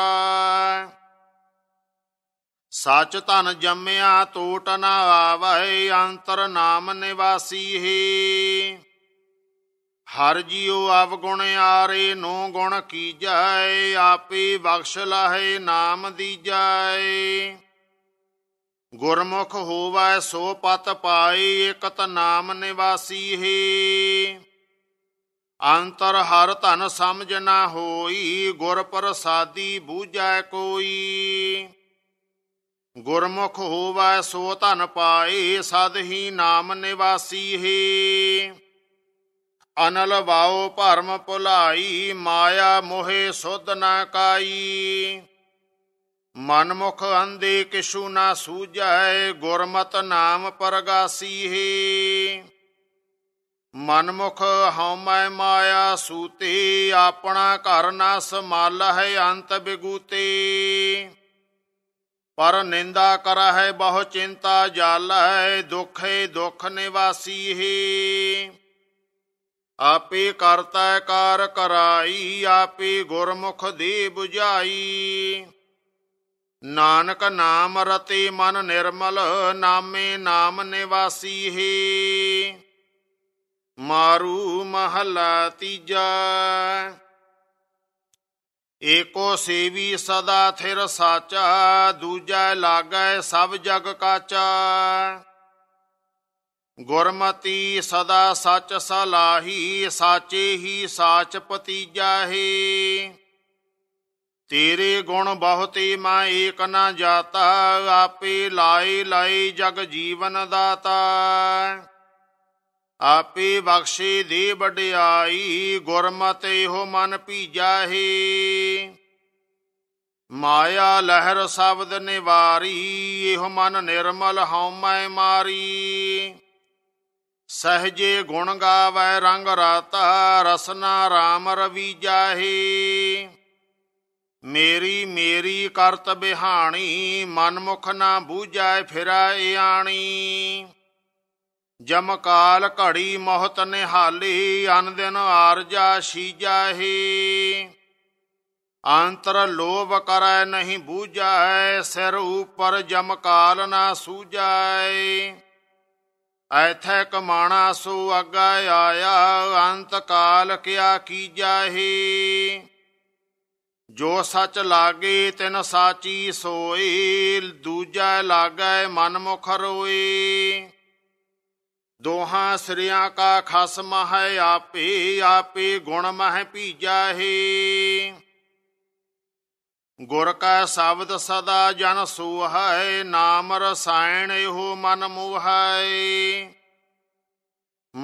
ਸਾਚ ਤਨ ਜੰਮਿਆ ਟੋਟ ਨਾ ਆਵੈ ਅੰਤਰ ਨਾਮ ਨਿਵਾਸੀ ਹੈ ਹਰ ਜੀਉ ਗੁਣ ਆਰੇ ਨੋ ਗੁਣ ਕੀਜੈ ਆਪੇ ਬਖਸ਼ ਲਾਹੇ ਨਾਮ ਦੀਜੈ ਗੁਰਮੁਖ ਹੋਵੈ ਸੋ ਪਤ ਪਾਏ ਇਕਤ ਨਾਮ ਨਿਵਾਸੀ ਹੈ ਅੰਤਰ ਹਰ ਧਨ ਸਮਝ ਨਾ ਹੋਈ ਗੁਰ ਪ੍ਰਸਾਦੀ ਬੂਝੈ ਕੋਈ ਗੁਰਮੁਖ ਹੋਵੈ ਸੋ ਧਨ ਪਾਏ ਸਦ ਹੀ ਨਾਮ ਨਿਵਾਸੀ ਹੈ ਅਨਲ ਵਾਉ ਭਰਮ ਭੁਲਾਈ ਮਾਇਆ ਮੋਹਿ ਸੁਧ ਨਾ ਕਾਈ ਮਨਮੁਖ ਅੰਦੇ ਕਿਛੂ ਨਾ ਸੂਝੈ ਗੁਰਮਤ ਨਾਮ ਪਰਗਾਸੀ ਹੈ ਮਨਮੁਖ ਹਉਮੈ ਮਾਇਆ ਸੂਤੇ ਆਪਣਾ ਘਰ ਨਾ ਸਮਾਲ ਹੈ ਅੰਤ ਬਿਗੂਤੇ ਪਰ ਨਿੰਦਾ ਕਰਹਿ ਬਹੁ ਚਿੰਤਾ ਜਾਲ ਹੈ ਦੁਖੇ ਦੁਖ ਨਿਵਾਸੀ ਹੈ ਆਪੇ ਕਰਤਾ ਕਾਰ ਕਰਾਈ ਆਪੇ ਗੁਰਮੁਖ ਦੀ 부ਝਾਈ ਨਾਨਕ ਨਾਮ ਰਤੇ ਮਨ ਨਿਰਮਲ ਨਾਮੇ ਨਾਮ ਨਿਵਾਸੀ ਹੈ ਮਾਰੂ ਮਹਲਾ ਤੀਜਾ ਏਕੋ ਸੇਵੀ ਸਦਾ ਥਿਰ ਸਾਚਾ ਦੂਜਾ ਲਾਗੈ ਸਭ ਜਗ ਕਾਚਾ ਗੁਰਮਤੀ ਸਦਾ ਸੱਚ ਸਲਾਹੀ ਸਾਚੇ ਹੀ ਸਾਚ ਪਤੀਜਾ ਹੈ ਤੇਰੇ ਗੁਣ ਬਹੁਤੇ ਮੈਂ ਏਕ ਨਾ ਜਾਤਾ ਆਪੇ ਲਾਈ ਲਾਈ ਜਗ ਜੀਵਨ ਦਾਤਾ ਆਪੇ ਬਖਸ਼ੀ ਦੀ ਵਡਿਆਈ ਗੁਰਮਤਿ ਹੋ ਮਨ ਪੀ ਹੈ ਮਾਇਆ ਲਹਿਰ ਸ਼ਬਦ ਨਿਵਾਰੀ ਇਹੋ ਮਨ ਨਿਰਮਲ ਹਉ ਮੈਂ ਮਾਰੀ ਸਹਜੇ ਗੁਣ ਗਾਵੈ ਰੰਗ ਰਤਾ ਰਸਨਾ RAM ਰਵੀ ਜਾਹੀ ਮੇਰੀ ਮੇਰੀ ਕਰਤ ਬਿਹਾਣੀ ਮਨ ਮੁਖ ਨਾ ਬੂਝੈ ਫਿਰਾਇ ਆਣੀ ਜਮ ਕਾਲ ਘੜੀ ਮੋਹਤ ਨਿਹਾਲੀ ਅਨ ਦਿਨ ਆਰਜਾ ਜਾਹੀ ਅੰਤਰ ਲੋਭ ਕਰੈ ਨਹੀਂ ਬੂਝੈ ਸਿਰ ਉਪਰ ਜਮ ਕਾਲ ਨਾ ਸੂਝੈ ਐਥੈ ਕਮਾਣਾ ਸੋ ਅਗਾ ਆਇਆ ਅੰਤ ਕਾਲ ਕਿਆ ਕੀ ਜਾਹੀ ਜੋ ਸੱਚ ਲਾਗੇ ਤਿਨ ਸਾਚੀ ਸੋਈ ਦੂਜਾ ਲਾਗੈ ਮਨ ਮੁਖ ਰੋਈ ਦੋਹਾਂ ਸਿਰਿਆਂ ਕਾ ਖਸਮ ਹੈ ਆਪੇ ਆਪੇ ਗੁਣ ਮਹਿ ਭੀਜਾ ਹੈ ਗੁਰ ਕਾ ਸ਼ਬਦ ਸਦਾ ਜਨ ਸੂਹੈ ਨਾਮ ਰਸਾਇਣ ਇਹੋ ਮਨ ਮੋਹੈ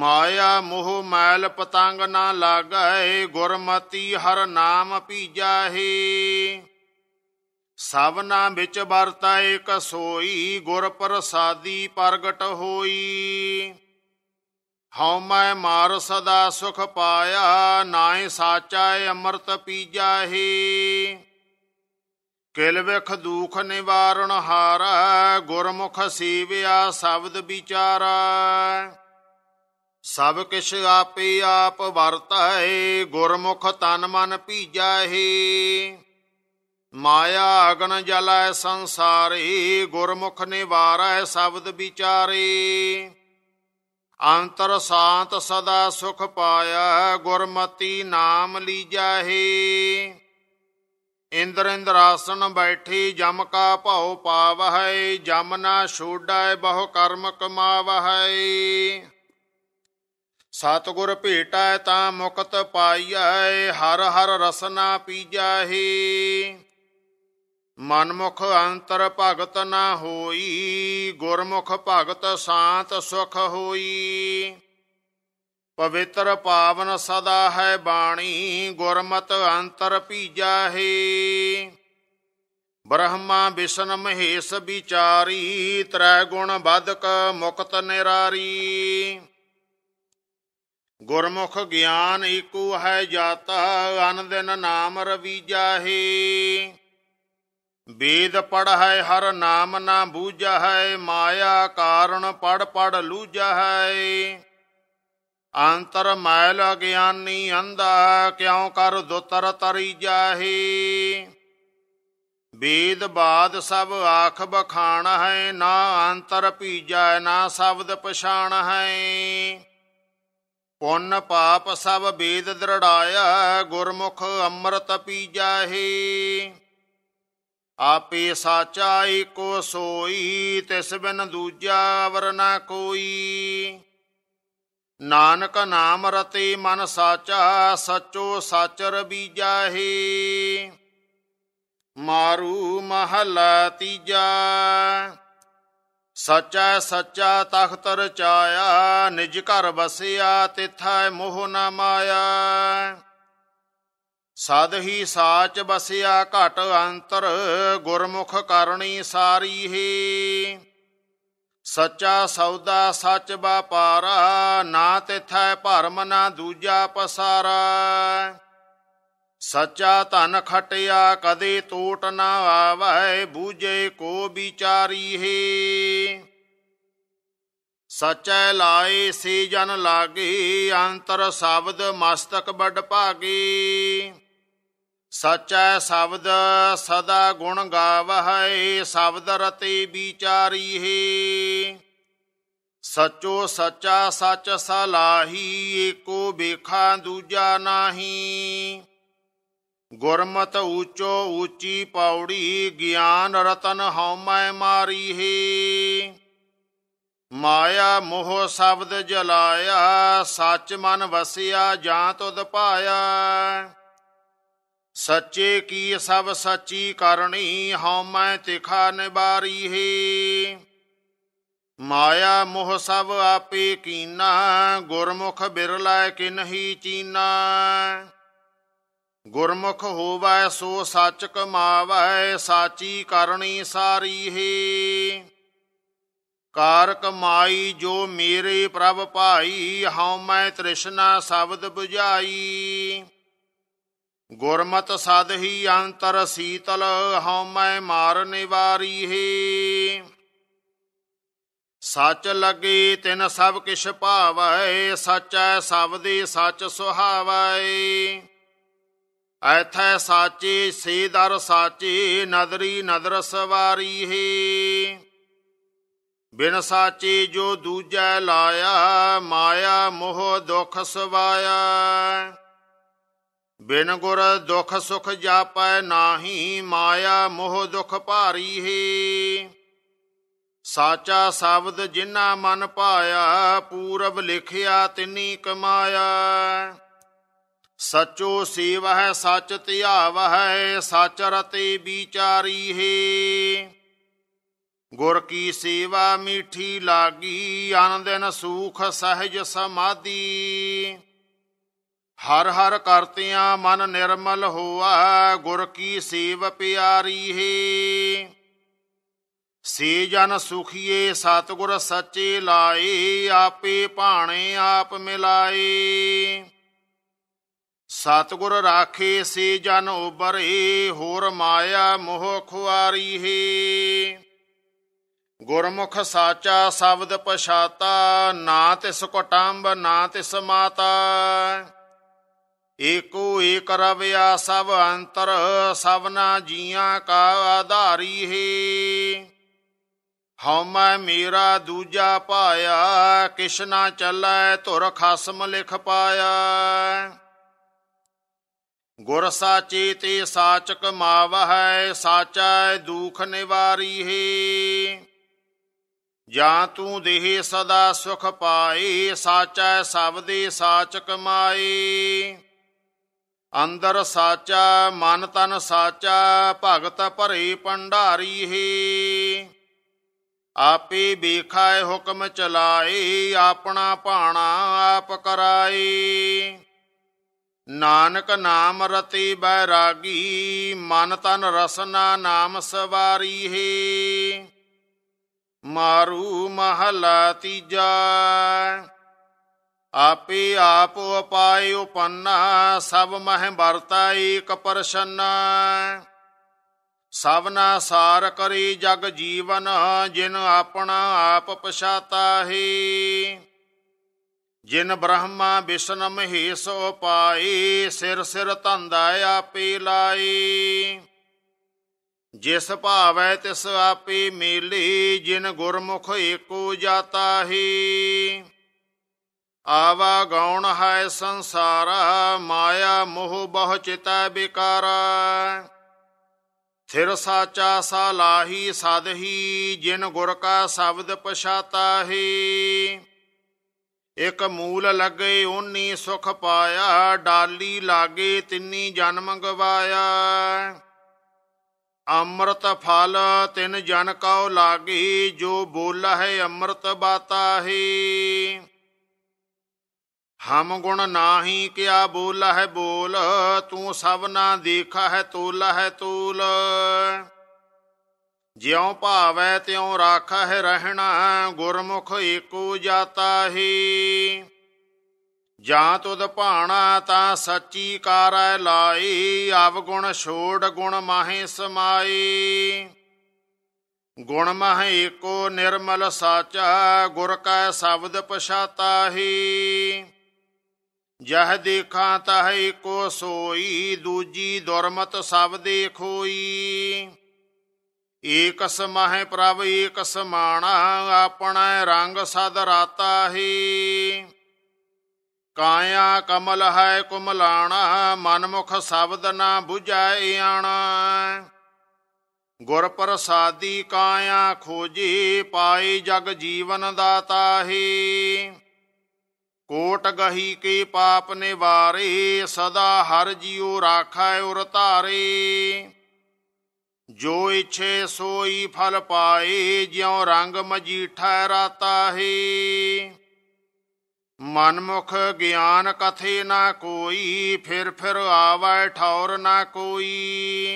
ਮਾਇਆ ਮੋਹ ਮੈਲ ਪਤੰਗ ਨਾ ਲਾਗੈ ਗੁਰਮਤੀ ਹਰ ਨਾਮ ਪੀਜਾਹੀ ਸਭਨਾ ਵਿੱਚ ਵਰਤਾ ਇਕ ਸੋਈ ਗੁਰ ਪ੍ਰਸਾਦੀ ਪ੍ਰਗਟ ਹੋਈ ਹਉ ਮੈਂ ਮਾਰ ਸਦਾ ਸੁਖ ਪਾਇਆ ਨਾਏ ਸਾਚਾ ਅੰਮ੍ਰਿਤ ਪੀਜਾਹੀ ਕਿਲ ਵਿਖ ਦੁਖ ਨਿਵਾਰਣ ਹਾਰ ਗੁਰਮੁਖ ਸੀਵਿਆ ਸ਼ਬਦ ਵਿਚਾਰ ਸਭ ਕਿਛ ਆਪੇ ਆਪ ਵਰਤੈ ਗੁਰਮੁਖ ਤਨ ਮਨ ਭੀਜੈ ਮਾਇਆ ਅਗਨ ਜਲੈ ਸੰਸਾਰੀ ਗੁਰਮੁਖ ਨਿਵਾਰੈ ਸ਼ਬਦ ਵਿਚਾਰੇ ਅੰਤਰ ਸ਼ਾਂਤ ਸਦਾ ਸੁਖ ਪਾਇਆ ਗੁਰਮਤੀ ਨਾਮ ਲੀਜਾਹੀ ਇੰਦਰ ਇੰਦਰ ਆਸਨ ਬੈਠੀ ਜਮ ਕਾ ਭਉ ਪਾਵਹਿ ਜਮ ਨਾ ਛੋਡੈ ਬਹੁ ਕਰਮ ਕਮਾਵਹਿ ਸਤਗੁਰ ਭੇਟੈ ਤਾਂ ਮੁਕਤ ਪਾਈਐ ਹਰ ਹਰ ਰਸਨਾ ਪੀਜਹਿ ਮਨਮੁਖ ਅੰਤਰ ਭਗਤ ਨਾ ਹੋਈ ਗੁਰਮੁਖ ਭਗਤ ਸਾਤ ਸੁਖ ਹੋਈ ਪਵਿੱਤਰ ਪਾਵਨ ਸਦਾ ਹੈ ਬਾਣੀ ਗੁਰਮਤ ਅੰਤਰ ਭੀਜਾ ਹੈ ਬ੍ਰਹਮਾ ਵਿਸ਼ਨ ਮਹੇਸ਼ ਵਿਚਾਰੀ ਤ੍ਰੈ ਗੁਣ ਬਦਕ ਮੁਕਤ ਨਿਰਾਰੀ ਗੁਰਮੁਖ ਗਿਆਨ ਏਕੂ ਹੈ ਜਾਤਾ ਅਨ ਦਿਨ ਨਾਮ ਰਵੀਜਾ ਹੈ ਵੇਦ ਪੜ ਹੈ ਹਰ ਨਾਮ ਨਾ ਬੂਝਾ ਹੈ ਮਾਇਆ ਕਾਰਨ ਪੜ ਪੜ ਲੂਝ ਹੈ ਅੰਤਰ ਮੈਲ ਅਗਿਆਨੀ ਅੰਧਾ ਕਿਉ ਕਰ ਦੁਤਰ ਤਰੀ ਜਾਹੀ ਵੇਦ ਬਾਦ ਸਭ ਆਖ ਬਖਾਣ ਹੈ ਨਾ ਅੰਤਰ ਪੀਜੈ ਨਾ ਸ਼ਬਦ ਪਛਾਣ ਹੈ ਪੁੰਨ ਪਾਪ ਸਭ ਵੇਦ ਦਰੜਾਇ ਗੁਰਮੁਖ ਅੰਮ੍ਰਿਤ ਪੀਜਾਹੀ ਆਪੇ ਸਾਚਾ ਏਕੋ ਸੋਈ ਤਿਸ ਬਿਨ ਦੂਜਾ ਵਰਨਾ ਕੋਈ ਨਾਨਕ ਨਾਮ ਰਤੇ ਮਨ ਸਾਚਾ ਸਚੋ ਸਾਚਰ ਬੀਜਾਹੀ ਮਾਰੂ ਮਹਲਾ ਤੀਜਾ ਸਚਾ ਸਚਾ ਤਖਤ ਰਚਾਇਆ ਨਿਜ ਘਰ ਬਸਿਆ ਤਿਥੈ ਮੋਹ ਨ ਮਾਇਆ ਸਦ ਹੀ ਸਾਚ ਬਸਿਆ ਘਟ ਅੰਤਰ ਗੁਰਮੁਖ ਕਰਨੀ ਸਾਰੀ ਹੀ ਸੱਚਾ ਸੌਦਾ ਸੱਚ ਵਪਾਰਾ ਨਾ ਤਿਥੈ ਭਰਮ ਨਾ ਦੂਜਾ ਪਸਾਰਾ ਸੱਚਾ ਧਨ ਖਟਿਆ ਕਦੇ ਟੋਟ ਨਾ ਆਵੈ ਬੂਝੇ ਕੋ ਵਿਚਾਰੀ ਹੈ ਸਚੈ ਲਾਏ ਸੀ ਜਨ ਲਾਗੇ ਅੰਤਰ ਸ਼ਬਦ ਮਸਤਕ ਵੱਡ ਭਾਗੀ ਸਚੈ ਸ਼ਬਦ ਸਦਾ ਗੁਣ ਗਾਵਹਿ ਸ਼ਬਦ ਰਤੇ ਵਿਚਾਰੀ ਹੈ ਸਚੋ ਸਚਾ ਸਚ ਸਲਾਹੀ ਏਕੋ ਵੇਖਾ ਦੂਜਾ ਨਾਹੀ ਗੁਰਮਤ ਉਚੋ ਉੱਚੀ ਪੌੜੀ ਗਿਆਨ ਰਤਨ ਹਉਮੈ ਮਾਰੀ ਹੈ ਮਾਇਆ ਮੋਹ ਸ਼ਬਦ ਜਲਾਇਆ ਸੱਚ ਮਨ ਵਸਿਆ ਜਾਂ ਤੁਧ ਪਾਇਆ ਸੱਚੇ ਕੀ ਸਭ ਸੱਚੀ ਕਰਨੀ ਹਉ ਮੈਂ ਤਿਖਾ ਨਿਬਾਰੀ ਹੈ ਮਾਇਆ ਮੋਹ ਸਭ ਆਪੇ ਕੀਨਾ ਗੁਰਮੁਖ ਬਿਰਲਾ ਕਿ ਨਹੀਂ ਚੀਨਾ ਗੁਰਮੁਖ ਹੋਵੈ ਸੋ ਸੱਚ ਕਮਾਵੈ ਸਾਚੀ ਕਰਨੀ ਸਾਰੀ ਹੈ ਕਾਰ ਕਮਾਈ ਜੋ ਮੇਰੇ ਪ੍ਰਭ ਭਾਈ ਹਉ ਮੈਂ ਤ੍ਰਿਸ਼ਨਾ ਸ਼ਬਦ 부ਝਾਈ ਗੁਰਮਤ ਸਦ ਹੀ ਅੰਤਰ ਸੀਤਲ ਹਉ ਮੈ ਮਾਰ ਨਿਵਾਰੀ ਹੈ ਸੱਚ ਲਗੇ ਤਿਨ ਸਭ ਕਿਛ ਭਾਵੈ ਸਚੈ ਸਭ ਦੇ ਸੱਚ ਸੁਹਾਵੈ ਐਥੈ ਸਾਚੀ ਸੇ ਦਰ ਸਾਚੀ ਨਦਰੀ ਨਦਰ ਸਵਾਰੀ ਹੈ ਬਿਨ ਸਾਚੀ ਜੋ ਦੂਜੈ ਲਾਇਆ ਮਾਇਆ ਮੋਹ ਦੁਖ ਸਵਾਇਆ ਬਿਨ ਗੁਰ ਦੁਖ ਸੁਖ ਜਾਪੈ ਨਾਹੀ ਮਾਇਆ ਮੋਹ ਦੁਖ ਭਾਰੀ ਹੈ ਸਾਚਾ ਸ਼ਬਦ ਜਿਨਾ ਮਨ ਪਾਇਆ ਪੂਰਬ ਲਿਖਿਆ ਤਿਨੀ ਕਮਾਇਆ ਸਚੋ ਸੇਵਹਿ ਸਚ ਧਿਆਵਹਿ ਸਚ ਰਤੇ ਵਿਚਾਰੀ ਹੈ ਗੁਰ ਕੀ ਸੇਵਾ ਮੀਠੀ ਲਾਗੀ ਆਨੰਦਨ ਸੁਖ ਸਹਿਜ ਸਮਾਦੀ ਹਰ ਹਰ ਕਰਤਿਆਂ ਮਨ ਨਿਰਮਲ ਹੋਆ ਗੁਰ ਕੀ ਸੇਵ ਪਿਆਰੀ ਹੈ ਸੇ ਜਨ ਸੁਖੀਏ ਸਤਗੁਰ ਸੱਚੇ ਲਾਏ ਆਪੇ ਭਾਣੇ ਆਪ ਮਿਲਾਏ ਸਤਗੁਰ ਰਾਖੇ ਸੇ ਜਨ ਉਬਰੇ ਹੋਰ ਮਾਇਆ ਮੋਹ ਖੁਆਰੀ ਹੈ ਗੁਰਮੁਖ ਸਾਚਾ ਸ਼ਬਦ ਪਛਾਤਾ ਨਾ ਤਿਸ ਕਟੰਬ ਨਾ ਤਿਸ ਮਾਤਾ ਏਕੋ ਏਕ ਰਵਿਆ ਸਭ ਅੰਤਰ ਸਭਨਾ ਜੀਆਂ ਕਾ ਆਧਾਰੀ ਹੈ ਹਉਮੈ ਮੇਰਾ ਦੂਜਾ ਪਾਇਆ ਕਿਸ਼ਨਾ ਚੱਲੈ ਧੁਰ ਖਸਮ ਲਿਖ ਪਾਇਆ ਗੁਰ ਸਾਚੀ ਤੇ ਸਾਚ ਕਮਾਵਹਿ ਸਾਚੈ ਦੁਖ ਨਿਵਾਰੀ ਹੈ ਜਾਂ ਤੂੰ ਦੇਹ ਸਦਾ ਸੁਖ ਪਾਏ ਸਾਚੈ ਸਭ ਦੇ ਸਾਚਕ ਕਮਾਏ ਅੰਦਰ ਸਾਚਾ ਮਨ ਤਨ ਸਾਚਾ ਭਗਤ ਭਰੇ ਭੰਡਾਰੀ ਹੀ ਆਪੇ ਵੇਖਾਇ ਹੁਕਮ ਚਲਾਏ ਆਪਣਾ ਭਾਣਾ ਆਪ ਕਰਾਈ ਨਾਨਕ ਨਾਮ ਰਤੀ ਬੈਰਾਗੀ ਮਨ ਤਨ ਰਸਨਾ ਨਾਮ ਸਵਾਰੀ ਹੈ ਮਾਰੂ ਮਹਲਾ ਤੀਜਾ ਆਪੇ ਆਪ ਉਪਾਏ ਉਪੰਨਾ ਸਭ ਮਹਿ ਵਰਤਾ ਏਕ ਪਰਸ਼ਨ ਸਭਨਾ ਸਾਰ ਕਰੀ ਜਗ ਜੀਵਨ ਜਿਨ ਆਪਣਾ ਆਪ ਪਛਾਤਾ ਹੀ ਜਿਨ ਬ੍ਰਹਮਾ ਵਿਸ਼ਨ ਮਹੇਸ਼ ਉਪਾਈ ਸਿਰ ਸਿਰ ਧੰਦਾ ਆਪੇ ਲਾਈ ਜਿਸ ਭਾਵੈ ਤਿਸ ਆਪੇ ਮੀਲੀ ਜਿਨ ਗੁਰਮੁਖ ਏਕੋ ਜਾਤਾ ਹੀ ਆਵਾ ਗਉਣ ਹੈ ਸੰਸਾਰ ਮਾਇਆ ਮੋਹ ਬਹੁ ਚਿਤੈ ਬਿਕਾਰ ਥਿਰ ਸਾਚਾ ਸਾਲਾਹੀ ਸਦਹੀ ਜਿਨ ਗੁਰ ਕਾ ਸ਼ਬਦ ਪਛਾਤਾ ਹੈ ਇਕ ਮੂਲ ਲੱਗੇ ਓਨੀ ਸੁਖ ਪਾਇਆ ਡਾਲੀ ਲਾਗੇ ਤਿੰਨੀ ਜਨਮ ਗਵਾਇਆ ਅੰਮ੍ਰਿਤ ਫਲ ਤਿੰਨ ਜਨ ਕਉ ਲਾਗੀ ਜੋ ਬੋਲਾ ਹੈ ਅੰਮ੍ਰਿਤ ਬਾਤਾ ਹੈ ਹਮ ਗੁਣ ਨਾਹੀ ਕਿਆ ਬੋਲਾ ਹੈ ਬੋਲ ਤੂੰ ਸਭ ਨਾ ਦੇਖਾ ਹੈ ਤੋਲਾ ਹੈ ਤੂਲ ਜਿਉ ਭਾਵੈ ਤਿਉ ਰਾਖਾ ਹੈ ਰਹਿਣਾ ਗੁਰਮੁਖ ਏਕੋ ਜਾਤਾ ਹੀ ਜਾਂ ਤੁਧ ਭਾਣਾ ਤਾਂ ਸੱਚੀ ਕਾਰੈ ਲਾਈ ਗੁਣ ਛੋੜ ਗੁਣ ਮਾਹੇ ਸਮਾਈ ਗੁਣ ਮਹਿ ਏਕੋ ਨਿਰਮਲ ਸਾਚਾ ਗੁਰ ਕੈ ਸ਼ਬਦ ਪਛਾਤਾ ਹੀ ਜਹ ਦੇਖਾਂ ਤਹ ਏਕੋ ਸੋਈ ਦੂਜੀ ਦੁਰਮਤ ਸਭ ਦੇਖੋਈ ਏਕਸ ਮਹਿ ਪ੍ਰਭ ਏਕਸ ਮਾਣਾ ਆਪਣਾ ਰੰਗ ਸਦ ਰਾਤਾ ਹੀ ਕਾਇਆ ਕਮਲ ਹੈ ਕੁਮਲਾਣਾ ਮਨਮੁਖ ਸ਼ਬਦ ਨਾ ਬੁਝਾਇ ਆਣਾ ਗੁਰ ਪ੍ਰਸਾਦੀ ਕਾਇਆ ਖੋਜੀ ਪਾਈ ਜਗ ਜੀਵਨ ਦਾਤਾ ਹੀ ਗਾਹੀ ਕੇ పాਪ નિવારે સદા હર જીઓ રાખા એ ઉરતારે જો ઈછે સોઈ ફલ પાએ જਿઓ રંગ મજીઠે રાતાહે મનમુખ જ્ઞાન કથે ના કોઈ ફિરફિર આવૈ ઠੌਰ ના કોઈ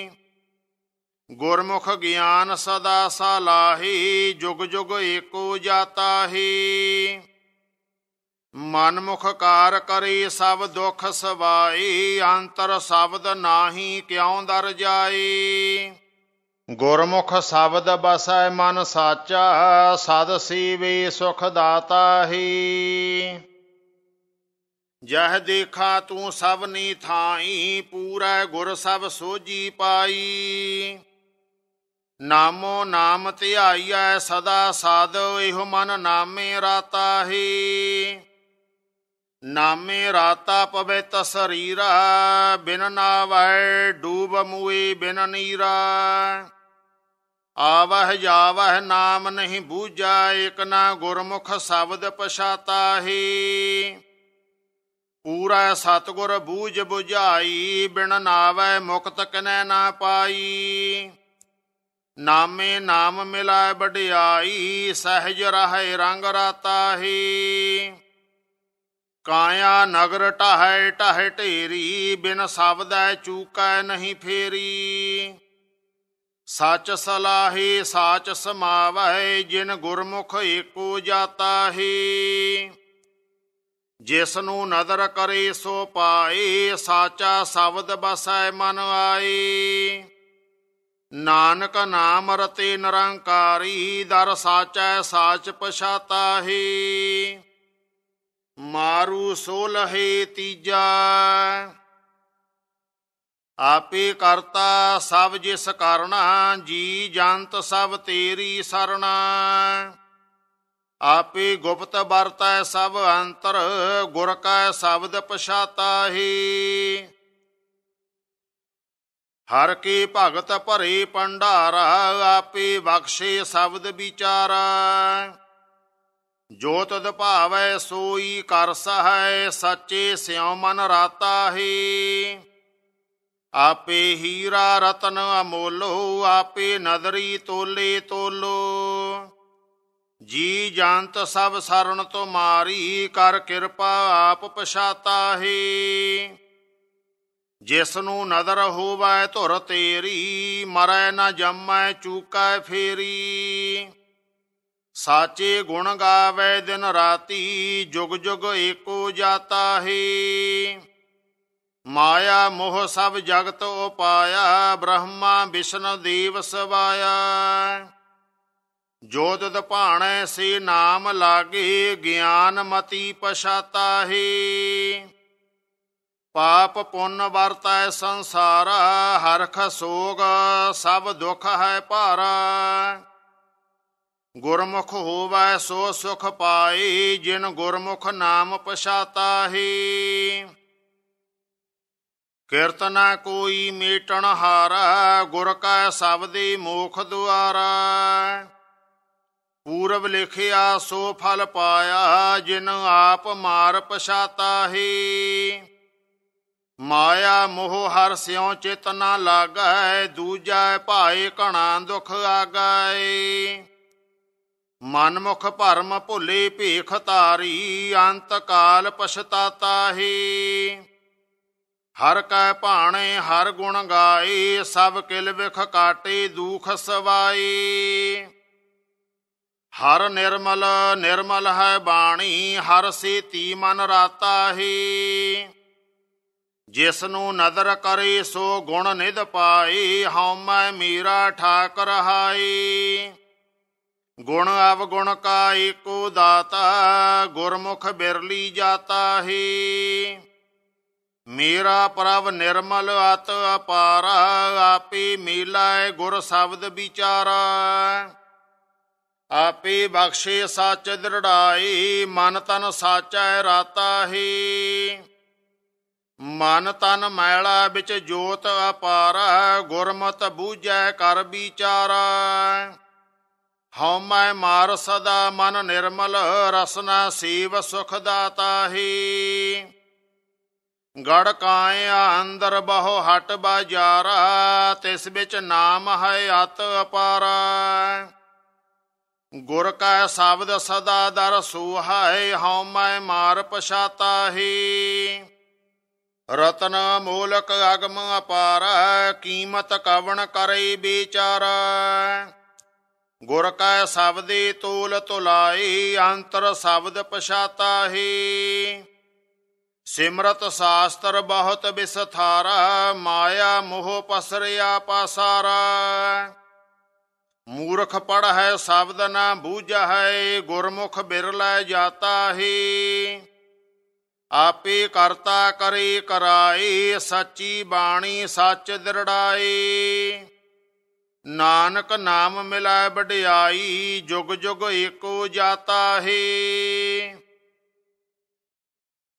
ગુરમુખ જ્ઞાન સદા સાલાહી જગ જગ એકો જાતાહે ਮਨਮੁਖ ਕਾਰ ਕਰੀ ਸਭ ਦੁਖ ਸਵਾਈ ਅੰਤਰ ਸ਼ਬਦ ਨਾਹੀ ਕਿਉ ਦਰ ਜਾਈ ਗੁਰਮੁਖ ਸ਼ਬਦ ਬਸੈ ਮਨ ਸਾਚਾ ਸਦ ਸੀਵੇ ਸੁਖ ਦਾਤਾ ਹੀ ਜਹ ਦੇਖਾ ਤੂੰ ਸਭ ਨੀ ਥਾਈ ਪੂਰੈ ਗੁਰ ਸਭ ਸੋਜੀ ਪਾਈ ਨਾਮੋ ਨਾਮ ਧਿਆਈਐ ਸਦਾ ਸਾਧ ਇਹੋ ਮਨ ਨਾਮੇ ਰਾਤਾ ਹੀ ਨਾਮੇ ਰਾਤਾ ਪਵੇ ਤਸਰੀਰਾ ਬਿਨ ਨਾਵੈ ਡੂਬ ਮੁਈ ਬਿਨ ਨੀਰਾ ਆਵਹ ਜਾਵਹ ਨਾਮ ਨਹੀਂ ਬੂਝਾ ਇਕ ਨਾ ਗੁਰਮੁਖ ਸ਼ਬਦ ਪਛਾਤਾਹੀ ਪੂਰਾ ਸਤਗੁਰ ਬੂਝ ਬੁਝਾਈ ਬਿਨ ਨਾਵੈ ਮੁਕਤ ਕਨੈ ਨਾ ਪਾਈ ਨਾਮੇ ਨਾਮ ਮਿਲਾਇ ਵਡਿਆਈ ਸਹਿਜ ਰਹੈ ਰੰਗ ਰਾਤਾਹੀ ਕਾਇਆ ਨਗਰ ਟਹੈ ਟਹੈ ਢੇਰੀ ਬਿਨ ਸਬਦੈ ਚੂਕੈ ਨਹੀਂ ਫੇਰੀ ਸੱਚ ਸਲਾਹੀ ਸਾਚ ਸਮਾਵੈ ਜਿਨ ਗੁਰਮੁਖ ਏਕੋ ਜਾਤਾ ਹੀ ਜਿਸ ਨੂੰ ਨਦਰ ਕਰੇ ਸੋ ਪਾਏ ਸਾਚਾ ਸ਼ਬਦ ਬਸੈ ਮਨ ਆਏ ਨਾਨਕ ਨਾਮ ਰਤੇ ਨਿਰੰਕਾਰੀ ਦਰ ਸਾਚੈ ਸਾਚ ਪਛਾਤਾ ਹੀ ਮਾਰੂ ਸੋ ਲਹੇ ਤੀਜਾ ਆਪੇ ਕਰਤਾ ਸਭ ਜਿਸ ਕਰਣਾ ਜੀ ਜੰਤ ਸਭ ਤੇਰੀ ਸਰਣਾ ਆਪੇ ਗੁਪਤ ਵਰਤੈ ਸਭ ਅੰਤਰ ਗੁਰ ਕੈ ਸ਼ਬਦ ਪਛਾਤਾ ਹੀ ਹਰ ਕੀ ਭਗਤ ਭਰੇ ਪੰਡਾਰਾ ਆਪੇ ਬਖਸ਼ੇ ਸ਼ਬਦ ਵਿਚਾਰਾ ਜੋ ਤਦ ਭਾਵੈ ਸੋਈ ਕਰ ਸਹੈ ਸੱਚੇ ਸਿਉ ਮਨ ਰਾਤਾ ਹੈ ਆਪੇ ਹੀਰਾ ਰਤਨ ਅਮੋਲੋ ਆਪੇ ਨਦਰੀ ਤੋਲੇ ਤੋਲੋ ਜੀ ਜਾਣਤ ਸਭ ਸਰਣ ਤੋ ਮਾਰੀ ਕਰ ਕਿਰਪਾ ਆਪ ਪਛਾਤਾ ਹੈ ਜਿਸ ਨੂੰ ਨਦਰ ਹੋਵੈ ਧੁਰ ਤੇਰੀ ਮਰੈ ਨਾ ਜੰਮੈ ਚੂਕੈ ਫੇਰੀ ਸਾਚੇ ਗੁਣ ਗਾਵੇ ਦਿਨ ਰਾਤੀ ਜੁਗ ਜੁਗ ਏਕੋ ਜਾਤਾ ਹੈ ਮਾਇਆ ਮੋਹ ਸਭ ਜਗਤ ਉਪਾਇਆ ਬ੍ਰਹਮਾ ਵਿਸ਼ਨ ਦੇਵ ਸਵਾਇਆ ਜੋਤ ਭਾਣੈ ਸੇ ਨਾਮ ਲਾਗੇ ਗਿਆਨ ਮਤੀ ਪਛਾਤਾ ਹੈ ਪਾਪ ਪੁੰਨ ਵਰਤੈ ਸੰਸਾਰ ਹਰਖ ਸੋਗ ਸਭ ਦੁਖ ਹੈ ਭਾਰਾ ਗੁਰਮੁਖ ਹੋਵੈ ਸੋ ਸੁਖ ਪਾਈ ਜਿਨ ਗੁਰਮੁਖ ਨਾਮ ਪਛਾਤਾਹੀ ਕੀਰਤਨਾ ਕੋਈ ਮੇਟਣ ਹਾਰਾ ਗੁਰ ਕਾ ਸਬਦੀ ਮੋਖ ਦੁਆਰਾ ਪੂਰਬ ਲਿਖਿਆ ਸੋ ਫਲ ਪਾਇਆ ਜਿਨ ਆਪ ਮਾਰ ਪਛਾਤਾਹੀ ਮਾਇਆ ਮੋਹ ਹਰ ਸਿਉ ਚਿਤ ਨਾ ਲਾਗੈ ਦੂਜੈ ਭਾਏ ਕਣਾ ਦੁਖ ਆਗੈ ਮਨਮੁਖ ਭਰਮ ਭੁੱਲੇ ਭੇਖ ਤਾਰੀ ਅੰਤ ਕਾਲ ਪਛਤਾਤਾ ਹੀ ਹਰ ਕੈ ਭਾਣੇ ਹਰ ਗੁਣ ਗਾਏ ਸਭ ਕਿਲ ਵਿਖ ਕਾਟੇ ਦੂਖ ਸਵਾਈ ਹਰ ਨਿਰਮਲ ਨਿਰਮਲ ਹੈ ਬਾਣੀ ਹਰ ਸੇਤੀ ਮਨ ਰਾਤਾ ਹੀ ਜਿਸ ਨੂੰ ਨਦਰ ਕਰੇ ਸੋ ਗੁਣ ਨਿਧ ਪਾਏ ਹਉ ਮੈਂ ਮੀਰਾ ਠਾਕ ਰਹਾਈ ਗੁਣ ਅਵਗੁਣ ਕਾ ਏਕੋ ਦਾਤਾ ਗੁਰਮੁਖ ਬਿਰਲੀ ਜਾਤਾ ਹੈ ਮੇਰਾ ਪ੍ਰਭ ਨਿਰਮਲ ਅਤ ਅਪਾਰ ਆਪੇ ਮੇਲਾਏ ਗੁਰ ਸ਼ਬਦ ਵਿਚਾਰ ਆਪੇ ਬਖਸ਼ੇ ਸੱਚ ਦਰੜਾਈ ਮਨ ਤਨ ਸਾਚੈ ਰਾਤਾ ਹੈ ਮਨ ਤਨ ਮੈਲਾ ਵਿੱਚ ਜੋਤ ਅਪਾਰ ਗੁਰਮਤ ਬੂਝੈ ਕਰ ਵਿਚਾਰਾ ਹਉ ਮੈ ਮਾਰ ਸਦਾ ਮਨ ਨਿਰਮਲ ਰਸਨਾ ਸੀਵ ਸੁਖ ਦਾਤਾ ਹੀ ਗੜ ਕਾਇਆ ਅੰਦਰ ਬਹੁ ਹਟ ਬਾਜ਼ਾਰਾ ਤਿਸ ਵਿੱਚ ਨਾਮ ਹੈ ਅਤ ਅਪਾਰ ਗੁਰ ਕਾ ਸ਼ਬਦ ਸਦਾ ਦਰ ਹਉ ਮੈ ਮਾਰ ਪਛਾਤਾ ਹੀ ਰਤਨ ਮੂਲਕ ਅਗਮ ਅਪਾਰ ਕੀਮਤ ਕਵਣ ਕਰੇ ਵਿਚਾਰਾ ਗੁਰ ਕੈ ਸ਼ਬਦੀ ਤੂਲ ਤੁਲਾਈ ਅੰਤਰ ਸ਼ਬਦ ਪਛਾਤਾਹੀ ਸਿਮਰਤ ਸਾਸਤਰ ਬਹੁਤ ਵਿਸਥਾਰਾ ਮਾਇਆ ਮੋਹ ਪਸਰਿਆ ਪਾਸਾਰਾ ਮੂਰਖ ਪੜ ਹੈ ਸ਼ਬਦ ਨਾ ਬੂਝਾ ਹੈ ਗੁਰਮੁਖ ਬਿਰਲਾ ਜਾਤਾ ਹੀ ਆਪੇ ਕਰਤਾ ਕਰੇ ਕਰਾਈ ਸੱਚੀ ਬਾਣੀ ਸੱਚ ਦਿਰੜਾਈ ਨਾਨਕ ਨਾਮ ਮਿਲਾਏ ਵਡਿਆਈ ਜੁਗ ਜੁਗ ਏਕੋ ਜਾਤਾ ਹੈ